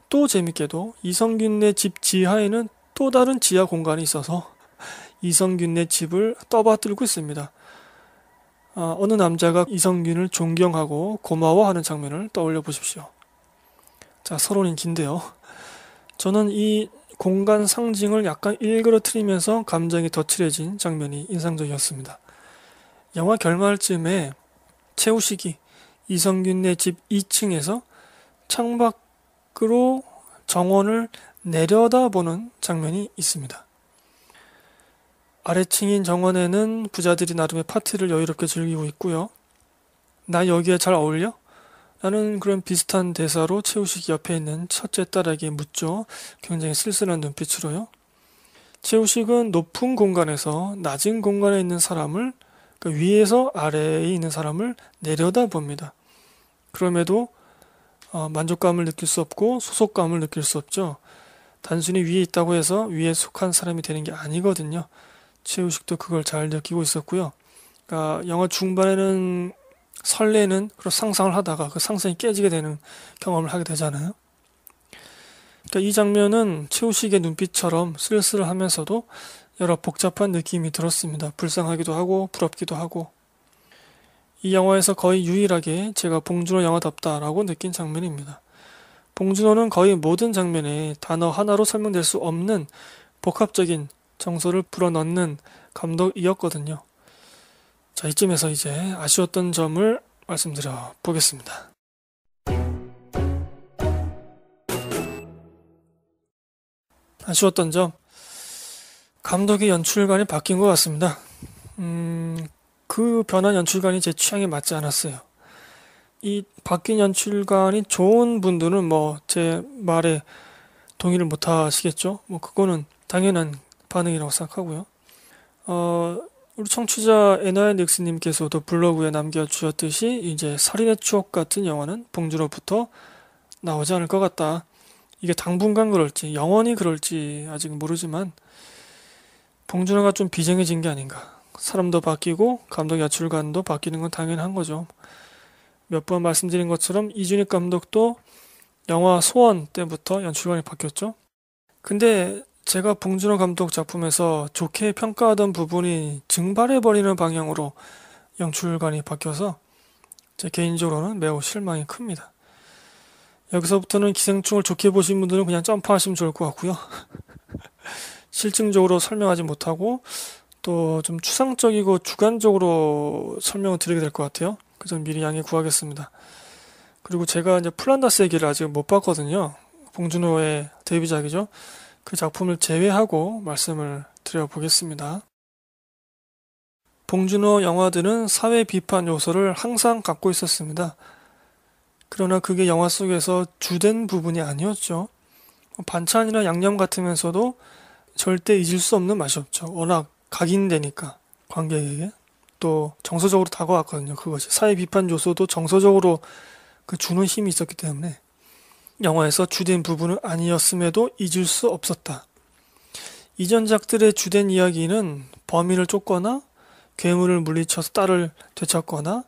또 재밌게도 이성균네 집 지하에는 또 다른 지하 공간이 있어서 *laughs* 이성균네 집을 떠받들고 있습니다. 아, 어느 남자가 이성균을 존경하고 고마워하는 장면을 떠올려 보십시오. 자, 서론이 긴데요. 저는 이 공간 상징을 약간 일그러뜨리면서 감정이 더 칠해진 장면이 인상적이었습니다. 영화 결말쯤에 최우식이 이성균네 집 2층에서 창밖으로 정원을 내려다보는 장면이 있습니다. 아래층인 정원에는 부자들이 나름의 파티를 여유롭게 즐기고 있고요. 나 여기에 잘 어울려? 라는 그런 비슷한 대사로 최우식이 옆에 있는 첫째 딸에게 묻죠. 굉장히 쓸쓸한 눈빛으로요. 최우식은 높은 공간에서 낮은 공간에 있는 사람을 그 위에서 아래에 있는 사람을 내려다 봅니다. 그럼에도 어, 만족감을 느낄 수 없고 소속감을 느낄 수 없죠. 단순히 위에 있다고 해서 위에 속한 사람이 되는 게 아니거든요. 최우식도 그걸 잘 느끼고 있었고요. 그러니까 영화 중반에는 설레는 그런 상상을 하다가 그 상상이 깨지게 되는 경험을 하게 되잖아요. 그러니까 이 장면은 최우식의 눈빛처럼 쓸쓸하면서도 여러 복잡한 느낌이 들었습니다. 불쌍하기도 하고 부럽기도 하고 이 영화에서 거의 유일하게 제가 봉준호 영화답다라고 느낀 장면입니다. 봉준호는 거의 모든 장면에 단어 하나로 설명될 수 없는 복합적인 정서를 불어넣는 감독이었거든요. 자, 이쯤에서 이제 아쉬웠던 점을 말씀드려 보겠습니다. 아쉬웠던 점. 감독의 연출관이 바뀐 것 같습니다. 음, 그 변한 연출관이 제 취향에 맞지 않았어요. 이 바뀐 연출관이 좋은 분들은 뭐 제 말에 동의를 못 하시겠죠. 뭐 그거는 당연한 반응이라고 생각하고요. 어, 우리 청취자 에나앤닉스님께서도 블로그에 남겨주셨듯이 이제 살인의 추억 같은 영화는 봉주로부터 나오지 않을 것 같다. 이게 당분간 그럴지 영원히 그럴지 아직 모르지만 봉준호가 좀비정해진게 아닌가. 사람도 바뀌고 감독 야출관도 바뀌는 건 당연한 거죠. 몇 번 말씀드린 것처럼 이준익 감독도 영화 소원 때부터 연출관이 바뀌었죠. 근데 제가 봉준호 감독 작품에서 좋게 평가하던 부분이 증발해버리는 방향으로 연출관이 바뀌어서 제 개인적으로는 매우 실망이 큽니다. 여기서부터는 기생충을 좋게 보신 분들은 그냥 점프하시면 좋을 것 같고요. *laughs* 실증적으로 설명하지 못하고 또 좀 추상적이고 주관적으로 설명을 드리게 될 것 같아요. 그 점 미리 양해 구하겠습니다. 그리고 제가 이제 플란다스 얘기를 아직 못 봤거든요. 봉준호의 데뷔작이죠. 그 작품을 제외하고 말씀을 드려보겠습니다. 봉준호 영화들은 사회 비판 요소를 항상 갖고 있었습니다. 그러나 그게 영화 속에서 주된 부분이 아니었죠. 반찬이나 양념 같으면서도 절대 잊을 수 없는 맛이 없죠. 워낙 각인되니까 관객에게 또 정서적으로 다가왔거든요. 그것이 사회 비판 요소도 정서적으로 그 주는 힘이 있었기 때문에 영화에서 주된 부분은 아니었음에도 잊을 수 없었다. 이전작들의 주된 이야기는 범인을 쫓거나 괴물을 물리쳐서 딸을 되찾거나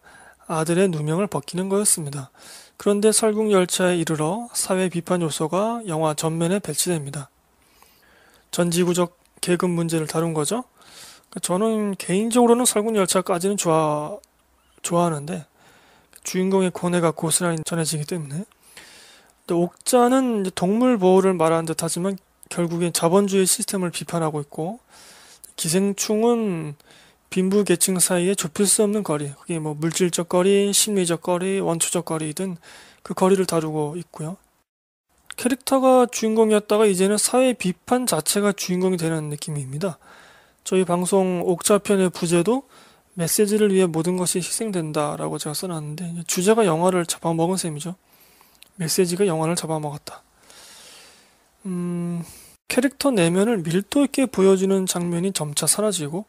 아들의 누명을 벗기는 거였습니다. 그런데 설국열차에 이르러 사회 비판 요소가 영화 전면에 배치됩니다. 전지구적 계급 문제를 다룬 거죠. 그러니까 저는 개인적으로는 설국열차까지는 좋아, 좋아하는데 주인공의 고뇌가 고스란히 전해지기 때문에 근데 옥자는 이제 동물 보호를 말하는 듯하지만 결국엔 자본주의 시스템을 비판하고 있고 기생충은 빈부 계층 사이에 좁힐 수 없는 거리, 그게 뭐 물질적 거리, 심리적 거리, 원초적 거리든 그 거리를 다루고 있고요. 캐릭터가 주인공이었다가 이제는 사회 비판 자체가 주인공이 되는 느낌입니다. 저희 방송 옥자편의 부제도 메시지를 위해 모든 것이 희생된다라고 제가 써놨는데 주제가 영화를 잡아먹은 셈이죠. 메시지가 영화를 잡아먹었다. 음, 캐릭터 내면을 밀도 있게 보여주는 장면이 점차 사라지고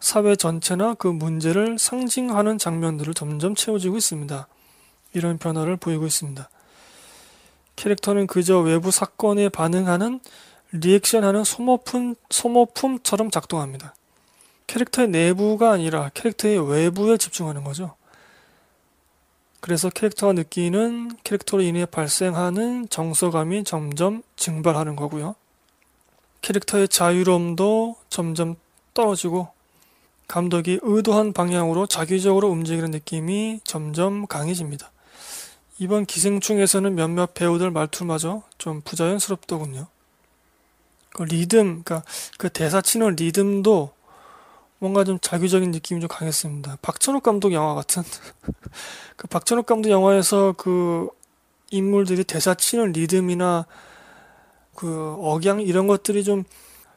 사회 전체나 그 문제를 상징하는 장면들을 점점 채워지고 있습니다. 이런 변화를 보이고 있습니다. 캐릭터는 그저 외부 사건에 반응하는 리액션하는 소모품, 소모품처럼 작동합니다. 캐릭터의 내부가 아니라 캐릭터의 외부에 집중하는 거죠. 그래서 캐릭터가 느끼는 캐릭터로 인해 발생하는 정서감이 점점 증발하는 거고요. 캐릭터의 자유로움도 점점 떨어지고 감독이 의도한 방향으로 자기적으로 움직이는 느낌이 점점 강해집니다. 이번 기생충에서는 몇몇 배우들 말투마저 좀 부자연스럽더군요. 그 리듬, 그러니까 그 대사 치는 리듬도 뭔가 좀 자기적인 느낌이 좀 강했습니다. 박찬욱 감독 영화 같은 *laughs* 그 박찬욱 감독 영화에서 그 인물들이 대사 치는 리듬이나 그 억양 이런 것들이 좀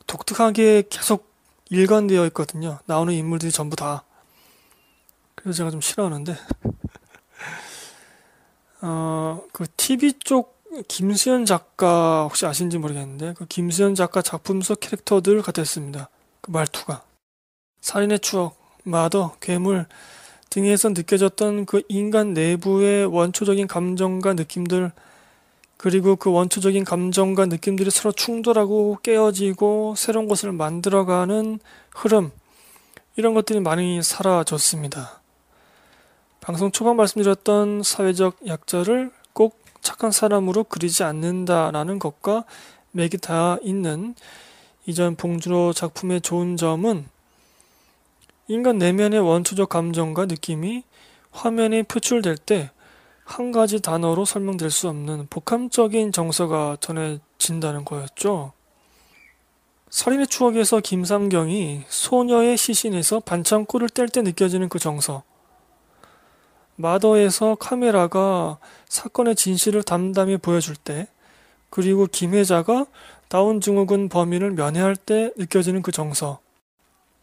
독특하게 계속 일관되어 있거든요. 나오는 인물들이 전부 다. 그래서 제가 좀 싫어하는데. 어, 그 TV 쪽 김수현 작가 혹시 아신지 모르겠는데 그 김수현 작가 작품 속 캐릭터들 같았습니다. 그 말투가 살인의 추억, 마더, 괴물 등에서 느껴졌던 그 인간 내부의 원초적인 감정과 느낌들 그리고 그 원초적인 감정과 느낌들이 서로 충돌하고 깨어지고 새로운 것을 만들어가는 흐름 이런 것들이 많이 사라졌습니다. 방송 초반 말씀드렸던 사회적 약자를 꼭 착한 사람으로 그리지 않는다라는 것과 맥이 다 있는 이전 봉준호 작품의 좋은 점은 인간 내면의 원초적 감정과 느낌이 화면에 표출될 때 한 가지 단어로 설명될 수 없는 복합적인 정서가 전해진다는 거였죠. 살인의 추억에서 김상경이 소녀의 시신에서 반창고를 뗄 때 느껴지는 그 정서. 마더에서 카메라가 사건의 진실을 담담히 보여줄 때, 그리고 김혜자가 다운 증후군 범인을 면회할 때 느껴지는 그 정서,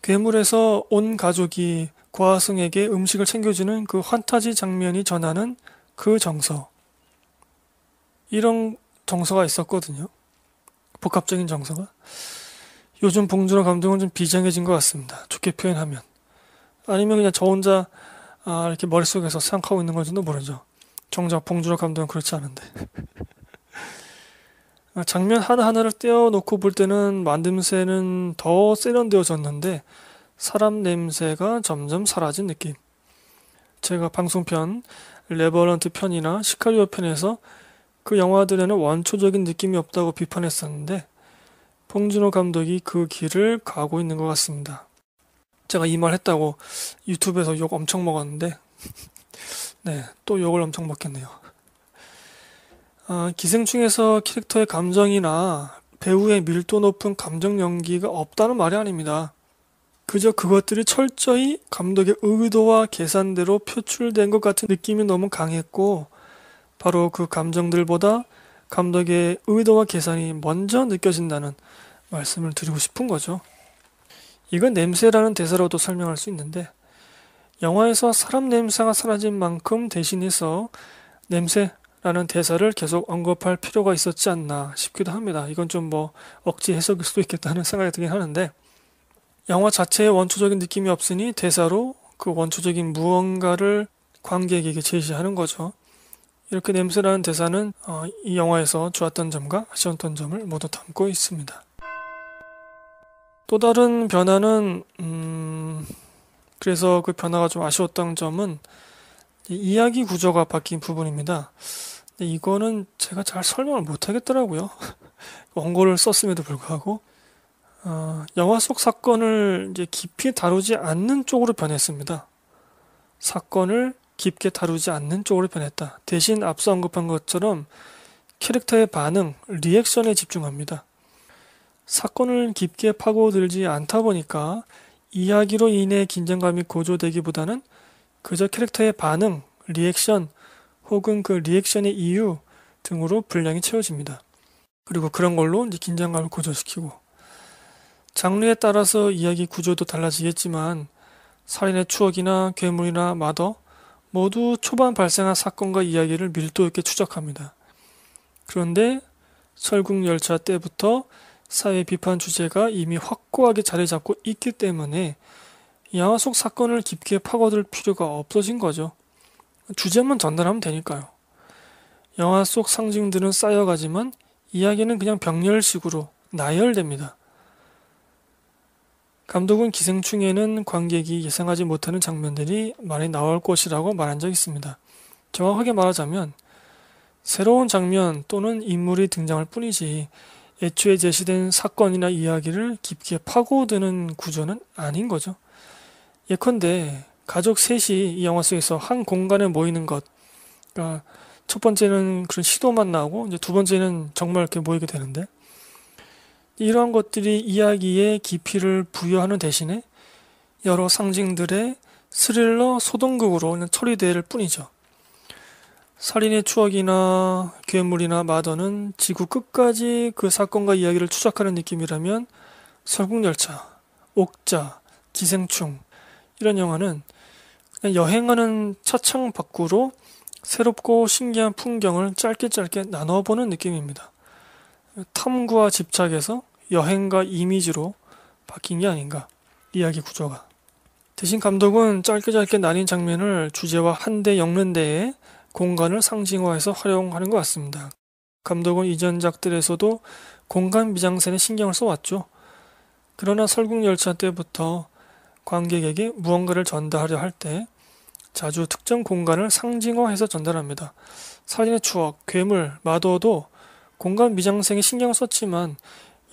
괴물에서 온 가족이 과승에게 음식을 챙겨주는 그 환타지 장면이 전하는 그 정서, 이런 정서가 있었거든요. 복합적인 정서가. 요즘 봉준호 감독은 좀 비장해진 것 같습니다. 좋게 표현하면. 아니면 그냥 저 혼자 아, 이렇게 머릿속에서 생각하고 있는 건지도 모르죠. 정작 봉준호 감독은 그렇지 않은데. 아, 장면 하나하나를 떼어놓고 볼 때는 만듦새는 더 세련되어졌는데 사람 냄새가 점점 사라진 느낌. 제가 방송편, 레버런트 편이나 시카리오 편에서 그 영화들에는 원초적인 느낌이 없다고 비판했었는데 봉준호 감독이 그 길을 가고 있는 것 같습니다. 제가 이 말 했다고 유튜브에서 욕 엄청 먹었는데 *laughs* 네, 또 욕을 엄청 먹겠네요. 아, 기생충에서 캐릭터의 감정이나 배우의 밀도 높은 감정 연기가 없다는 말이 아닙니다. 그저 그것들이 철저히 감독의 의도와 계산대로 표출된 것 같은 느낌이 너무 강했고, 바로 그 감정들보다 감독의 의도와 계산이 먼저 느껴진다는 말씀을 드리고 싶은 거죠. 이건 냄새라는 대사로도 설명할 수 있는데 영화에서 사람 냄새가 사라진 만큼 대신해서 냄새라는 대사를 계속 언급할 필요가 있었지 않나 싶기도 합니다. 이건 좀 뭐 억지 해석일 수도 있겠다는 생각이 들긴 하는데 영화 자체에 원초적인 느낌이 없으니 대사로 그 원초적인 무언가를 관객에게 제시하는 거죠. 이렇게 냄새라는 대사는 어, 이 영화에서 좋았던 점과 아쉬웠던 점을 모두 담고 있습니다. 또 다른 변화는 음 그래서 그 변화가 좀 아쉬웠던 점은 이야기 구조가 바뀐 부분입니다. 이거는 제가 잘 설명을 못 하겠더라고요. *laughs* 원고를 썼음에도 불구하고 어, 영화 속 사건을 이제 깊이 다루지 않는 쪽으로 변했습니다. 사건을 깊게 다루지 않는 쪽으로 변했다. 대신 앞서 언급한 것처럼 캐릭터의 반응, 리액션에 집중합니다. 사건을 깊게 파고들지 않다 보니까 이야기로 인해 긴장감이 고조되기보다는 그저 캐릭터의 반응, 리액션 혹은 그 리액션의 이유 등으로 분량이 채워집니다. 그리고 그런 걸로 이제 긴장감을 고조시키고 장르에 따라서 이야기 구조도 달라지겠지만 살인의 추억이나 괴물이나 마더 모두 초반 발생한 사건과 이야기를 밀도 있게 추적합니다. 그런데 설국열차 때부터 사회 비판 주제가 이미 확고하게 자리 잡고 있기 때문에 영화 속 사건을 깊게 파고들 필요가 없어진 거죠. 주제만 전달하면 되니까요. 영화 속 상징들은 쌓여가지만 이야기는 그냥 병렬식으로 나열됩니다. 감독은 기생충에는 관객이 예상하지 못하는 장면들이 많이 나올 것이라고 말한 적이 있습니다. 정확하게 말하자면 새로운 장면 또는 인물이 등장할 뿐이지 애초에 제시된 사건이나 이야기를 깊게 파고드는 구조는 아닌 거죠. 예컨대 가족 셋이 이 영화 속에서 한 공간에 모이는 것. 그러니까 첫 번째는 그런 시도만 나오고 이제 두 번째는 정말 이렇게 모이게 되는데 이러한 것들이 이야기의 깊이를 부여하는 대신에 여러 상징들의 스릴러 소동극으로 처리될 뿐이죠. 살인의 추억이나 괴물이나 마더는 지구 끝까지 그 사건과 이야기를 추적하는 느낌이라면 설국열차, 옥자, 기생충 이런 영화는 여행하는 차창 밖으로 새롭고 신기한 풍경을 짧게 짧게 나눠보는 느낌입니다. 탐구와 집착에서 여행과 이미지로 바뀐 게 아닌가 이야기 구조가. 대신 감독은 짧게 짧게 나뉜 장면을 주제와 한데 엮는 데에 공간을 상징화해서 활용하는 것 같습니다. 감독은 이전작들에서도 공간 미장센에 신경을 써왔죠. 그러나 설국열차 때부터 관객에게 무언가를 전달하려 할 때 자주 특정 공간을 상징화해서 전달합니다. 사진의 추억, 괴물, 마더도 공간 미장센에 신경 썼지만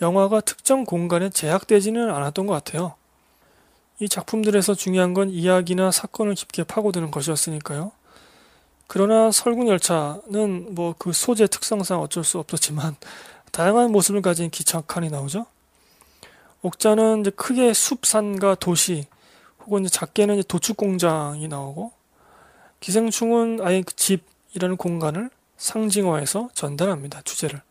영화가 특정 공간에 제약되지는 않았던 것 같아요. 이 작품들에서 중요한 건 이야기나 사건을 깊게 파고드는 것이었으니까요. 그러나 설국열차는 뭐 그 소재 특성상 어쩔 수 없었지만 *laughs* 다양한 모습을 가진 기차 칸이 나오죠. 옥자는 이제 크게 숲, 산과 도시 혹은 작게는 도축 공장이 나오고 기생충은 아예 그 집이라는 공간을 상징화해서 전달합니다. 주제를.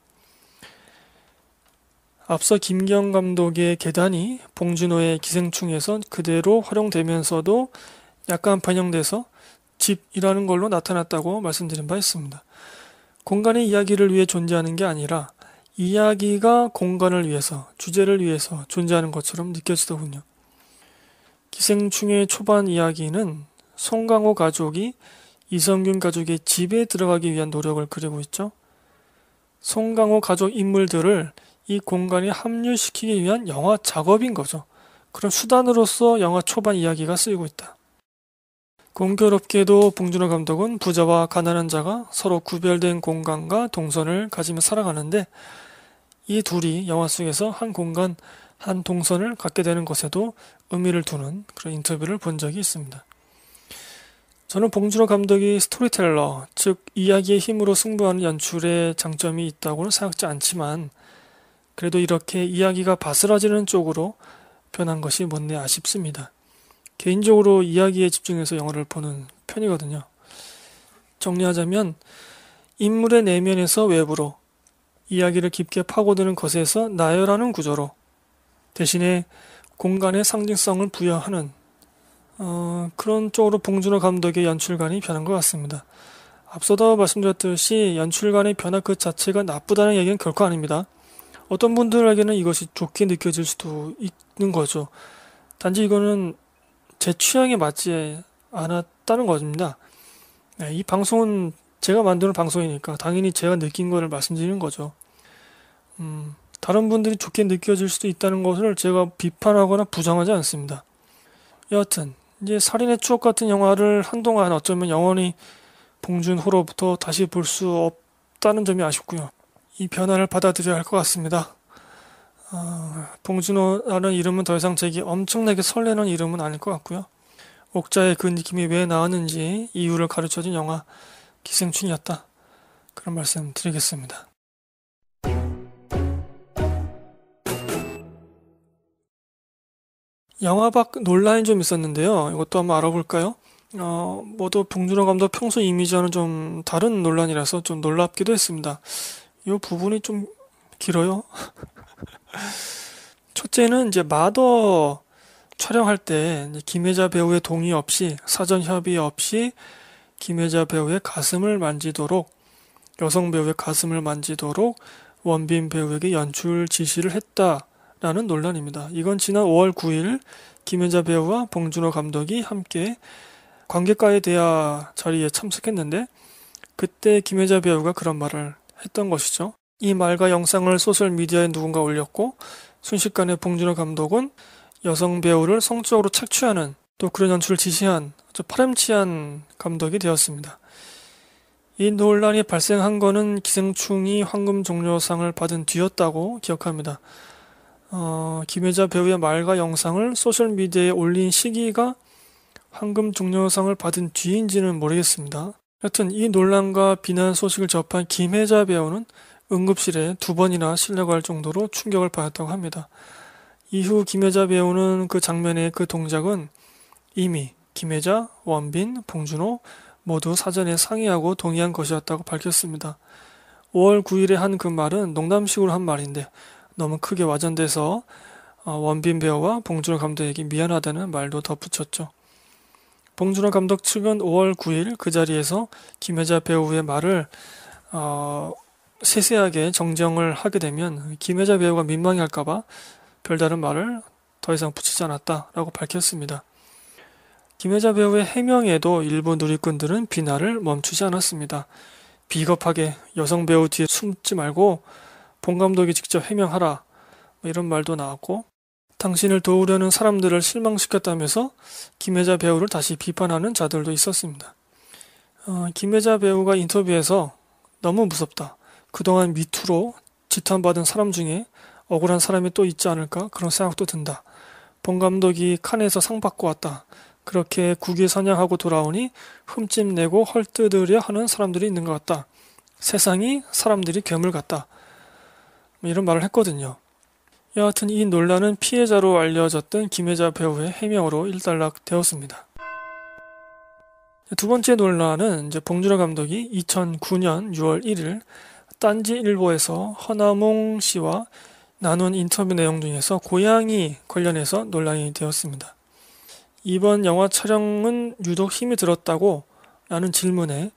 앞서 김경 감독의 계단이 봉준호의 기생충에서 그대로 활용되면서도 약간 반영돼서 집이라는 걸로 나타났다고 말씀드린 바 있습니다. 공간의 이야기를 위해 존재하는 게 아니라 이야기가 공간을 위해서, 주제를 위해서 존재하는 것처럼 느껴지더군요. 기생충의 초반 이야기는 송강호 가족이 이성균 가족의 집에 들어가기 위한 노력을 그리고 있죠. 송강호 가족 인물들을 이 공간에 합류시키기 위한 영화 작업인 거죠. 그런 수단으로서 영화 초반 이야기가 쓰이고 있다. 공교롭게도 봉준호 감독은 부자와 가난한 자가 서로 구별된 공간과 동선을 가지며 살아가는데 이 둘이 영화 속에서 한 공간, 한 동선을 갖게 되는 것에도 의미를 두는 그런 인터뷰를 본 적이 있습니다. 저는 봉준호 감독이 스토리텔러, 즉 이야기의 힘으로 승부하는 연출의 장점이 있다고는 생각지 않지만 그래도 이렇게 이야기가 바스라지는 쪽으로 변한 것이 뭔데 아쉽습니다. 개인적으로 이야기에 집중해서 영화를 보는 편이거든요. 정리하자면 인물의 내면에서 외부로 이야기를 깊게 파고드는 것에서 나열하는 구조로 대신에 공간의 상징성을 부여하는 어, 그런 쪽으로 봉준호 감독의 연출관이 변한 것 같습니다. 앞서도 말씀드렸듯이 연출관의 변화 그 자체가 나쁘다는 얘기는 결코 아닙니다. 어떤 분들에게는 이것이 좋게 느껴질 수도 있는 거죠. 단지 이거는 제 취향에 맞지 않았다는 것입니다. 네, 이 방송은 제가 만드는 방송이니까 당연히 제가 느낀 것을 말씀드리는 거죠. 음, 다른 분들이 좋게 느껴질 수도 있다는 것을 제가 비판하거나 부정하지 않습니다. 여하튼 이제 살인의 추억 같은 영화를 한동안 어쩌면 영원히 봉준호로부터 다시 볼 수 없다는 점이 아쉽고요. 이 변화를 받아들여야 할 것 같습니다. 아, 봉준호라는 이름은 더 이상 제게 엄청나게 설레는 이름은 아닐 것 같고요. 옥자의 그 느낌이 왜 나왔는지 이유를 가르쳐준 영화 기생충이었다. 그런 말씀 드리겠습니다. 영화 밖 논란이 좀 있었는데요. 이것도 한번 알아볼까요? 어, 뭐도 봉준호 감독 평소 이미지와는 좀 다른 논란이라서 좀 놀랍기도 했습니다. 이 부분이 좀 길어요. 첫째는 이제 마더 촬영할 때 김혜자 배우의 동의 없이 사전 협의 없이 김혜자 배우의 가슴을 만지도록 여성 배우의 가슴을 만지도록 원빈 배우에게 연출 지시를 했다라는 논란입니다. 이건 지난 5월 9일 김혜자 배우와 봉준호 감독이 함께 관객과의 대화 자리에 참석했는데 그때 김혜자 배우가 그런 말을 했던 것이죠. 이 말과 영상을 소셜 미디어에 누군가 올렸고 순식간에 봉준호 감독은 여성 배우를 성적으로 착취하는 또 그런 연출을 지시한 아주 파렴치한 감독이 되었습니다. 이 논란이 발생한 거는 기생충이 황금 종려상을 받은 뒤였다고 기억합니다. 어, 김혜자 배우의 말과 영상을 소셜미디어에 올린 시기가 황금 종려상을 받은 뒤인지는 모르겠습니다. 여튼 이 논란과 비난 소식을 접한 김혜자 배우는 응급실에 두 번이나 실려갈 정도로 충격을 받았다고 합니다. 이후 김혜자 배우는 그 장면의 그 동작은 이미 김혜자, 원빈, 봉준호 모두 사전에 상의하고 동의한 것이었다고 밝혔습니다. 5월 9일에 한 그 말은 농담식으로 한 말인데 너무 크게 와전돼서 어, 원빈 배우와 봉준호 감독에게 미안하다는 말도 덧붙였죠. 봉준호 감독 측은 5월 9일 그 자리에서 김혜자 배우의 말을 어, 세세하게 정정을 하게 되면 김혜자 배우가 민망해 할까봐 별다른 말을 더 이상 붙이지 않았다라고 밝혔습니다. 김혜자 배우의 해명에도 일본 누리꾼들은 비난을 멈추지 않았습니다. 비겁하게 여성 배우 뒤에 숨지 말고 본 감독이 직접 해명하라 뭐 이런 말도 나왔고 당신을 도우려는 사람들을 실망시켰다면서 김혜자 배우를 다시 비판하는 자들도 있었습니다. 어, 김혜자 배우가 인터뷰에서 너무 무섭다. 그동안 미투로 지탄받은 사람 중에 억울한 사람이 또 있지 않을까 그런 생각도 든다. 본 감독이 칸에서 상 받고 왔다. 그렇게 국위 선양하고 돌아오니 흠집 내고 헐뜯으려 하는 사람들이 있는 것 같다. 세상이 사람들이 괴물 같다. 뭐 이런 말을 했거든요. 여하튼 이 논란은 피해자로 알려졌던 김혜자 배우의 해명으로 일단락되었습니다. 두 번째 논란은 이제 봉준호 감독이 2009년 6월 1일 딴지일보에서 허나몽 씨와 나눈 인터뷰 내용 중에서 고양이 관련해서 논란이 되었습니다. 이번 영화 촬영은 유독 힘이 들었다고 라는 질문에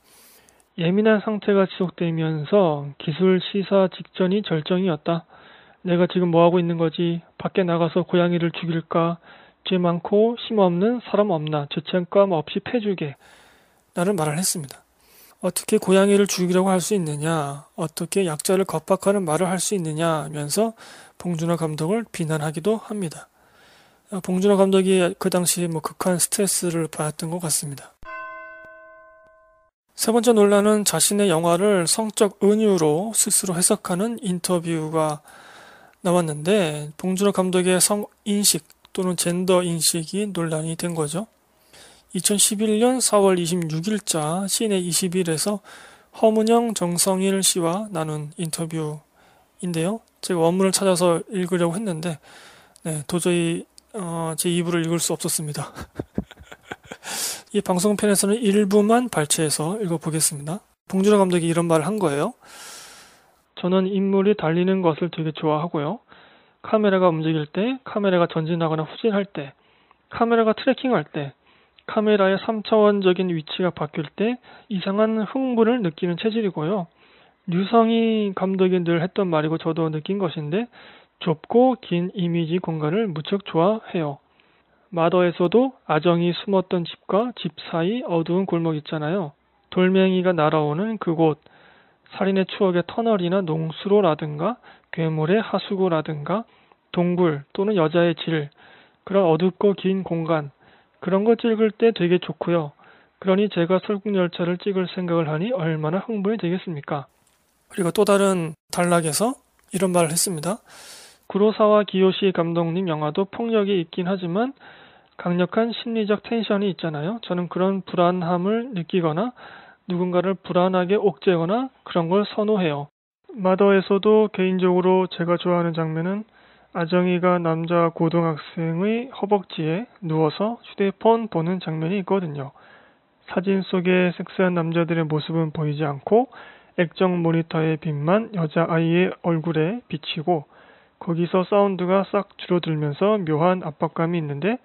예민한 상태가 지속되면서 기술 시사 직전이 절정이었다. 내가 지금 뭐하고 있는 거지? 밖에 나가서 고양이를 죽일까? 죄 많고 힘없는 사람 없나? 죄책감 없이 패주게. 라는 말을 했습니다. 어떻게 고양이를 죽이려고 할 수 있느냐, 어떻게 약자를 겁박하는 말을 할 수 있느냐면서 봉준호 감독을 비난하기도 합니다. 어, 봉준호 감독이 그 당시 뭐 극한 스트레스를 받았던 것 같습니다. 세 번째 논란은 자신의 영화를 성적 은유로 스스로 해석하는 인터뷰가 나왔는데 봉준호 감독의 성인식 또는 젠더 인식이 논란이 된 거죠. 2011년 4월 26일자 시내 2 0일에서 허문영 정성일 씨와 나눈 인터뷰인데요. 제가 원문을 찾아서 읽으려고 했는데 네, 도저히 어, 제 2부를 읽을 수 없었습니다. *laughs* 이 방송편에서는 일부만 발췌해서 읽어보겠습니다. 봉준호 감독이 이런 말을 한 거예요. 저는 인물이 달리는 것을 되게 좋아하고요. 카메라가 움직일 때, 카메라가 전진하거나 후진할 때, 카메라가 트래킹할 때, 카메라의 3차원적인 위치가 바뀔 때 이상한 흥분을 느끼는 체질이고요. 류성희 감독이 늘 했던 말이고 저도 느낀 것인데 좁고 긴 이미지 공간을 무척 좋아해요. 마더에서도 아정이 숨었던 집과 집 사이 어두운 골목 있잖아요. 돌멩이가 날아오는 그곳, 살인의 추억의 터널이나 농수로라든가 괴물의 하수구라든가 동굴 또는 여자의 질, 그런 어둡고 긴 공간, 그런 거 찍을 때 되게 좋고요. 그러니 제가 설국열차를 찍을 생각을 하니 얼마나 흥분이 되겠습니까? 그리고 또 다른 단락에서 이런 말을 했습니다. 구로사와 기요시 감독님 영화도 폭력이 있긴 하지만 강력한 심리적 텐션이 있잖아요. 저는 그런 불안함을 느끼거나 누군가를 불안하게 옥죄거나 그런 걸 선호해요. 마더에서도 개인적으로 제가 좋아하는 장면은 아정이가 남자 고등학생의 허벅지에 누워서 휴대폰 보는 장면이 있거든요. 사진 속에 섹스한 남자들의 모습은 보이지 않고 액정 모니터의 빛만 여자아이의 얼굴에 비치고 거기서 사운드가 싹 줄어들면서 묘한 압박감이 있는데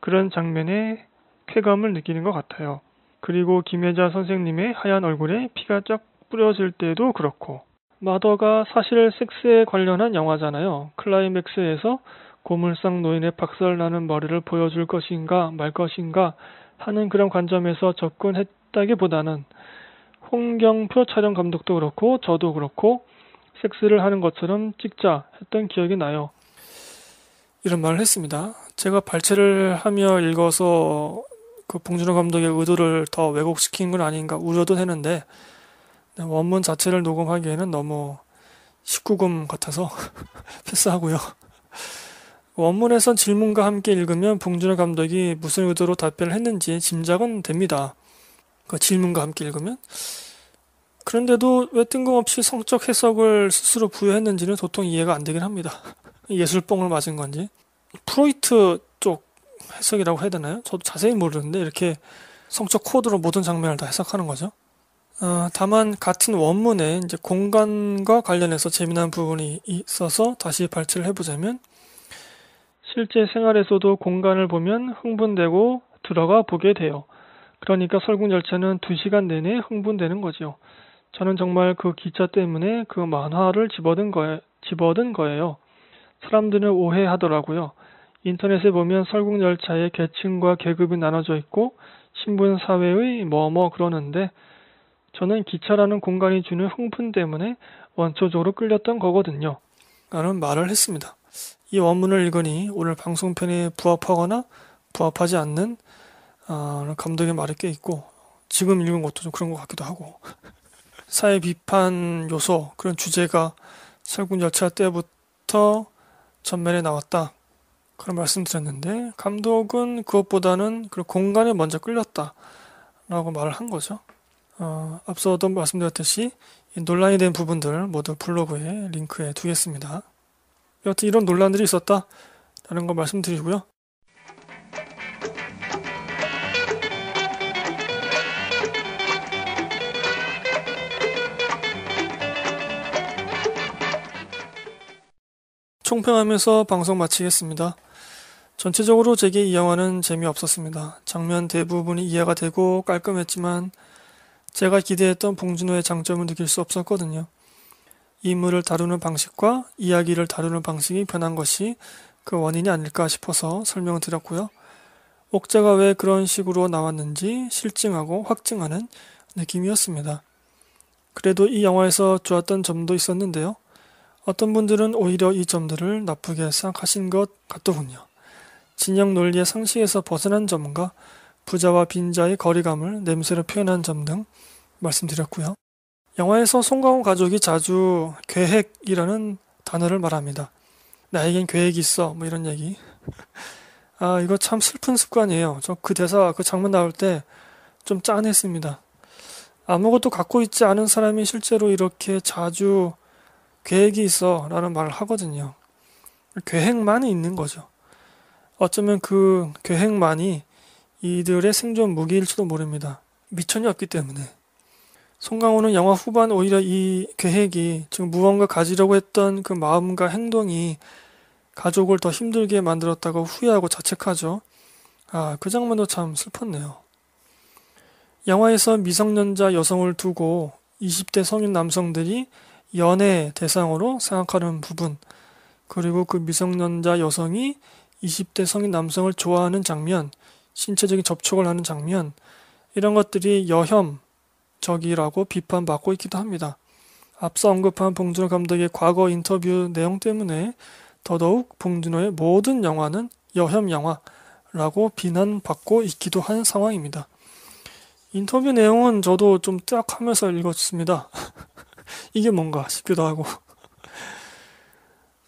그런 장면에 쾌감을 느끼는 것 같아요. 그리고 김혜자 선생님의 하얀 얼굴에 피가 쫙 뿌려질 때도 그렇고 마더가 사실 섹스에 관련한 영화잖아요. 클라이맥스에서 고물상 노인의 박살나는 머리를 보여줄 것인가 말 것인가 하는 그런 관점에서 접근했다기보다는 홍경표 촬영 감독도 그렇고 저도 그렇고 섹스를 하는 것처럼 찍자 했던 기억이 나요. 이런 말을 했습니다. 제가 발췌를 하며 읽어서 그 봉준호 감독의 의도를 더 왜곡시킨 건 아닌가 우려도 했는데 원문 자체를 녹음하기에는 너무 19금 같아서 *laughs* 패스하고요. 원문에선 질문과 함께 읽으면 봉준호 감독이 무슨 의도로 답변을 했는지 짐작은 됩니다. 그 질문과 함께 읽으면. 그런데도 왜 뜬금없이 성적 해석을 스스로 부여했는지는 도통 이해가 안 되긴 합니다. *laughs* 예술뽕을 맞은 건지. 프로이트 쪽 해석이라고 해야 되나요? 저도 자세히 모르는데 이렇게 성적 코드로 모든 장면을 다 해석하는 거죠. 어, 다만 같은 원문에 이제 공간과 관련해서 재미난 부분이 있어서 다시 발췌를 해보자면 실제 생활에서도 공간을 보면 흥분되고 들어가 보게 돼요. 그러니까 설국열차는 2시간 내내 흥분되는 거지요. 저는 정말 그 기차 때문에 그 만화를 집어든, 거에, 집어든 거예요. 사람들은 오해하더라고요. 인터넷에 보면 설국열차의 계층과 계급이 나눠져 있고 신분사회의 뭐 뭐 그러는데 저는 기차라는 공간이 주는 흥분 때문에 원초적으로 끌렸던 거거든요. 라는 말을 했습니다. 이 원문을 읽으니 오늘 방송편에 부합하거나 부합하지 않는 어, 감독의 말이 꽤 있고 지금 읽은 것도 좀 그런 것 같기도 하고 *laughs* 사회 비판 요소 그런 주제가 철군 열차 때부터 전면에 나왔다 그런 말씀드렸는데 감독은 그것보다는 그 공간에 먼저 끌렸다라고 말을 한 거죠. 어, 앞서도 말씀드렸듯이 논란이 된 부분들 모두 블로그에 링크에 두겠습니다. 여튼 이런 논란들이 있었다라는 거 말씀드리고요. 총평하면서 방송 마치겠습니다. 전체적으로 제게 이 영화는 재미없었습니다. 장면 대부분이 이해가 되고 깔끔했지만 제가 기대했던 봉준호의 장점을 느낄 수 없었거든요. 인물을 다루는 방식과 이야기를 다루는 방식이 변한 것이 그 원인이 아닐까 싶어서 설명을 드렸고요. 옥자가 왜 그런 식으로 나왔는지 실증하고 확증하는 느낌이었습니다. 그래도 이 영화에서 좋았던 점도 있었는데요. 어떤 분들은 오히려 이 점들을 나쁘게 생각하신 것 같더군요. 진영 논리의 상식에서 벗어난 점과 부자와 빈자의 거리감을 냄새로 표현한 점 등 말씀드렸고요. 영화에서 송강호 가족이 자주 계획이라는 단어를 말합니다. 나에겐 계획이 있어 뭐 이런 얘기. 아 이거 참 슬픈 습관이에요. 저 그 대사 그 장면 나올 때 좀 짠했습니다. 아무것도 갖고 있지 않은 사람이 실제로 이렇게 자주 계획이 있어 라는 말을 하거든요. 계획만이 있는 거죠. 어쩌면 그 계획만이 이들의 생존 무기일지도 모릅니다. 미천이 없기 때문에. 송강호는 영화 후반 오히려 이 계획이 지금 무언가 가지려고 했던 그 마음과 행동이 가족을 더 힘들게 만들었다고 후회하고 자책하죠. 아, 그 장면도 참 슬펐네요. 영화에서 미성년자 여성을 두고 20대 성인 남성들이 연애 대상으로 생각하는 부분, 그리고 그 미성년자 여성이 20대 성인 남성을 좋아하는 장면, 신체적인 접촉을 하는 장면 이런 것들이 여혐적이라고 비판받고 있기도 합니다. 앞서 언급한 봉준호 감독의 과거 인터뷰 내용 때문에 더더욱 봉준호의 모든 영화는 여혐 영화라고 비난받고 있기도 한 상황입니다. 인터뷰 내용은 저도 좀딱 하면서 읽었습니다. *laughs* 이게 뭔가 싶기도 하고.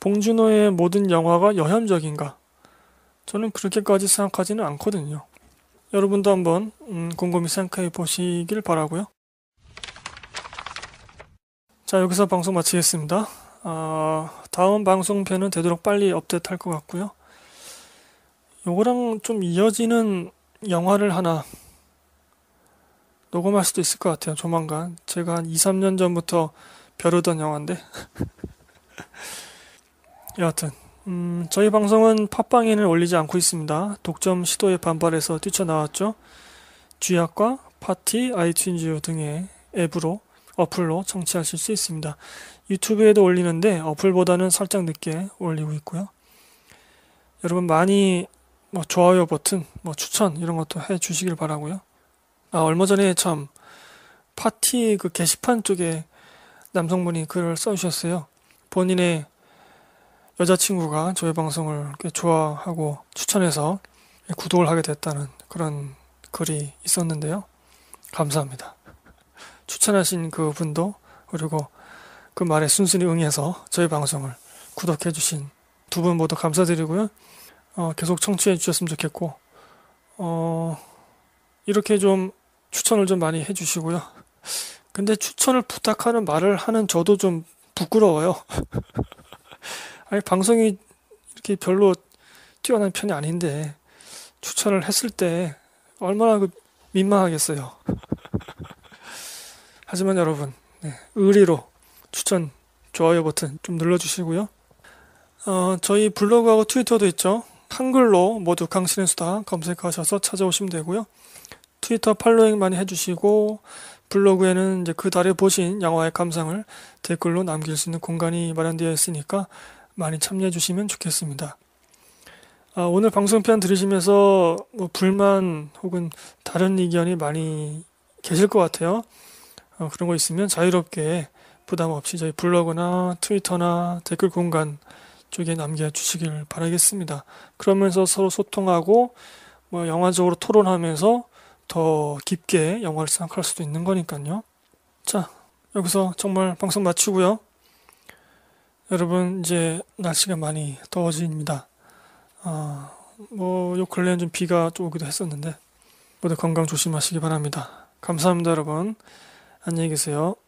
봉준호의 모든 영화가 여혐적인가? 저는 그렇게까지 생각하지는 않거든요. 여러분도 한번 음, 곰곰이 생각해 보시길 바라고요. 자 여기서 방송 마치겠습니다. 어, 다음 방송편은 되도록 빨리 업데이트할 것 같고요. 요거랑 좀 이어지는 영화를 하나 녹음할 수도 있을 것 같아요. 조만간 제가 한 2, 3년 전부터 벼르던 영화인데 *laughs* 여하튼 음, 저희 방송은 팟빵에는 올리지 않고 있습니다. 독점 시도에 반발해서 뛰쳐나왔죠. 쥐약과 파티, 아이튠즈 등의 앱으로 어플로 청취하실 수 있습니다. 유튜브에도 올리는데 어플보다는 살짝 늦게 올리고 있고요. 여러분 많이 뭐 좋아요 버튼, 뭐 추천 이런 것도 해 주시길 바라고요. 아 얼마 전에 참 파티 그 게시판 쪽에 남성분이 글을 써주셨어요. 본인의 여자친구가 저희 방송을 꽤 좋아하고 추천해서 구독을 하게 됐다는 그런 글이 있었는데요. 감사합니다. 추천하신 그 분도 그리고 그 말에 순순히 응해서 저희 방송을 구독해 주신 두 분 모두 감사드리고요. 어, 계속 청취해 주셨으면 좋겠고 어, 이렇게 좀 추천을 좀 많이 해 주시고요. 근데 추천을 부탁하는 말을 하는 저도 좀 부끄러워요. *laughs* 아니 방송이 이렇게 별로 뛰어난 편이 아닌데 추천을 했을 때 얼마나 그 민망하겠어요. *laughs* 하지만 여러분 네, 의리로 추천 좋아요 버튼 좀 눌러주시고요. 어, 저희 블로그하고 트위터도 있죠. 한글로 모두 강신의 수다 검색하셔서 찾아오시면 되고요. 트위터 팔로잉 많이 해주시고 블로그에는 이제 그 달에 보신 영화의 감상을 댓글로 남길 수 있는 공간이 마련되어 있으니까 많이 참여해 주시면 좋겠습니다. 아, 오늘 방송편 들으시면서 뭐 불만 혹은 다른 의견이 많이 계실 것 같아요. 어, 그런 거 있으면 자유롭게 부담 없이 저희 블로그나 트위터나 댓글 공간 쪽에 남겨주시길 바라겠습니다. 그러면서 서로 소통하고 뭐 영화적으로 토론하면서 더 깊게 영화를 생각할 수도 있는 거니까요. 자, 여기서 정말 방송 마치고요. 여러분 이제 날씨가 많이 더워집니다. 아, 뭐요 근래엔 좀 비가 좀 오기도 했었는데 모두 건강 조심하시기 바랍니다. 감사합니다, 여러분. 안녕히 계세요.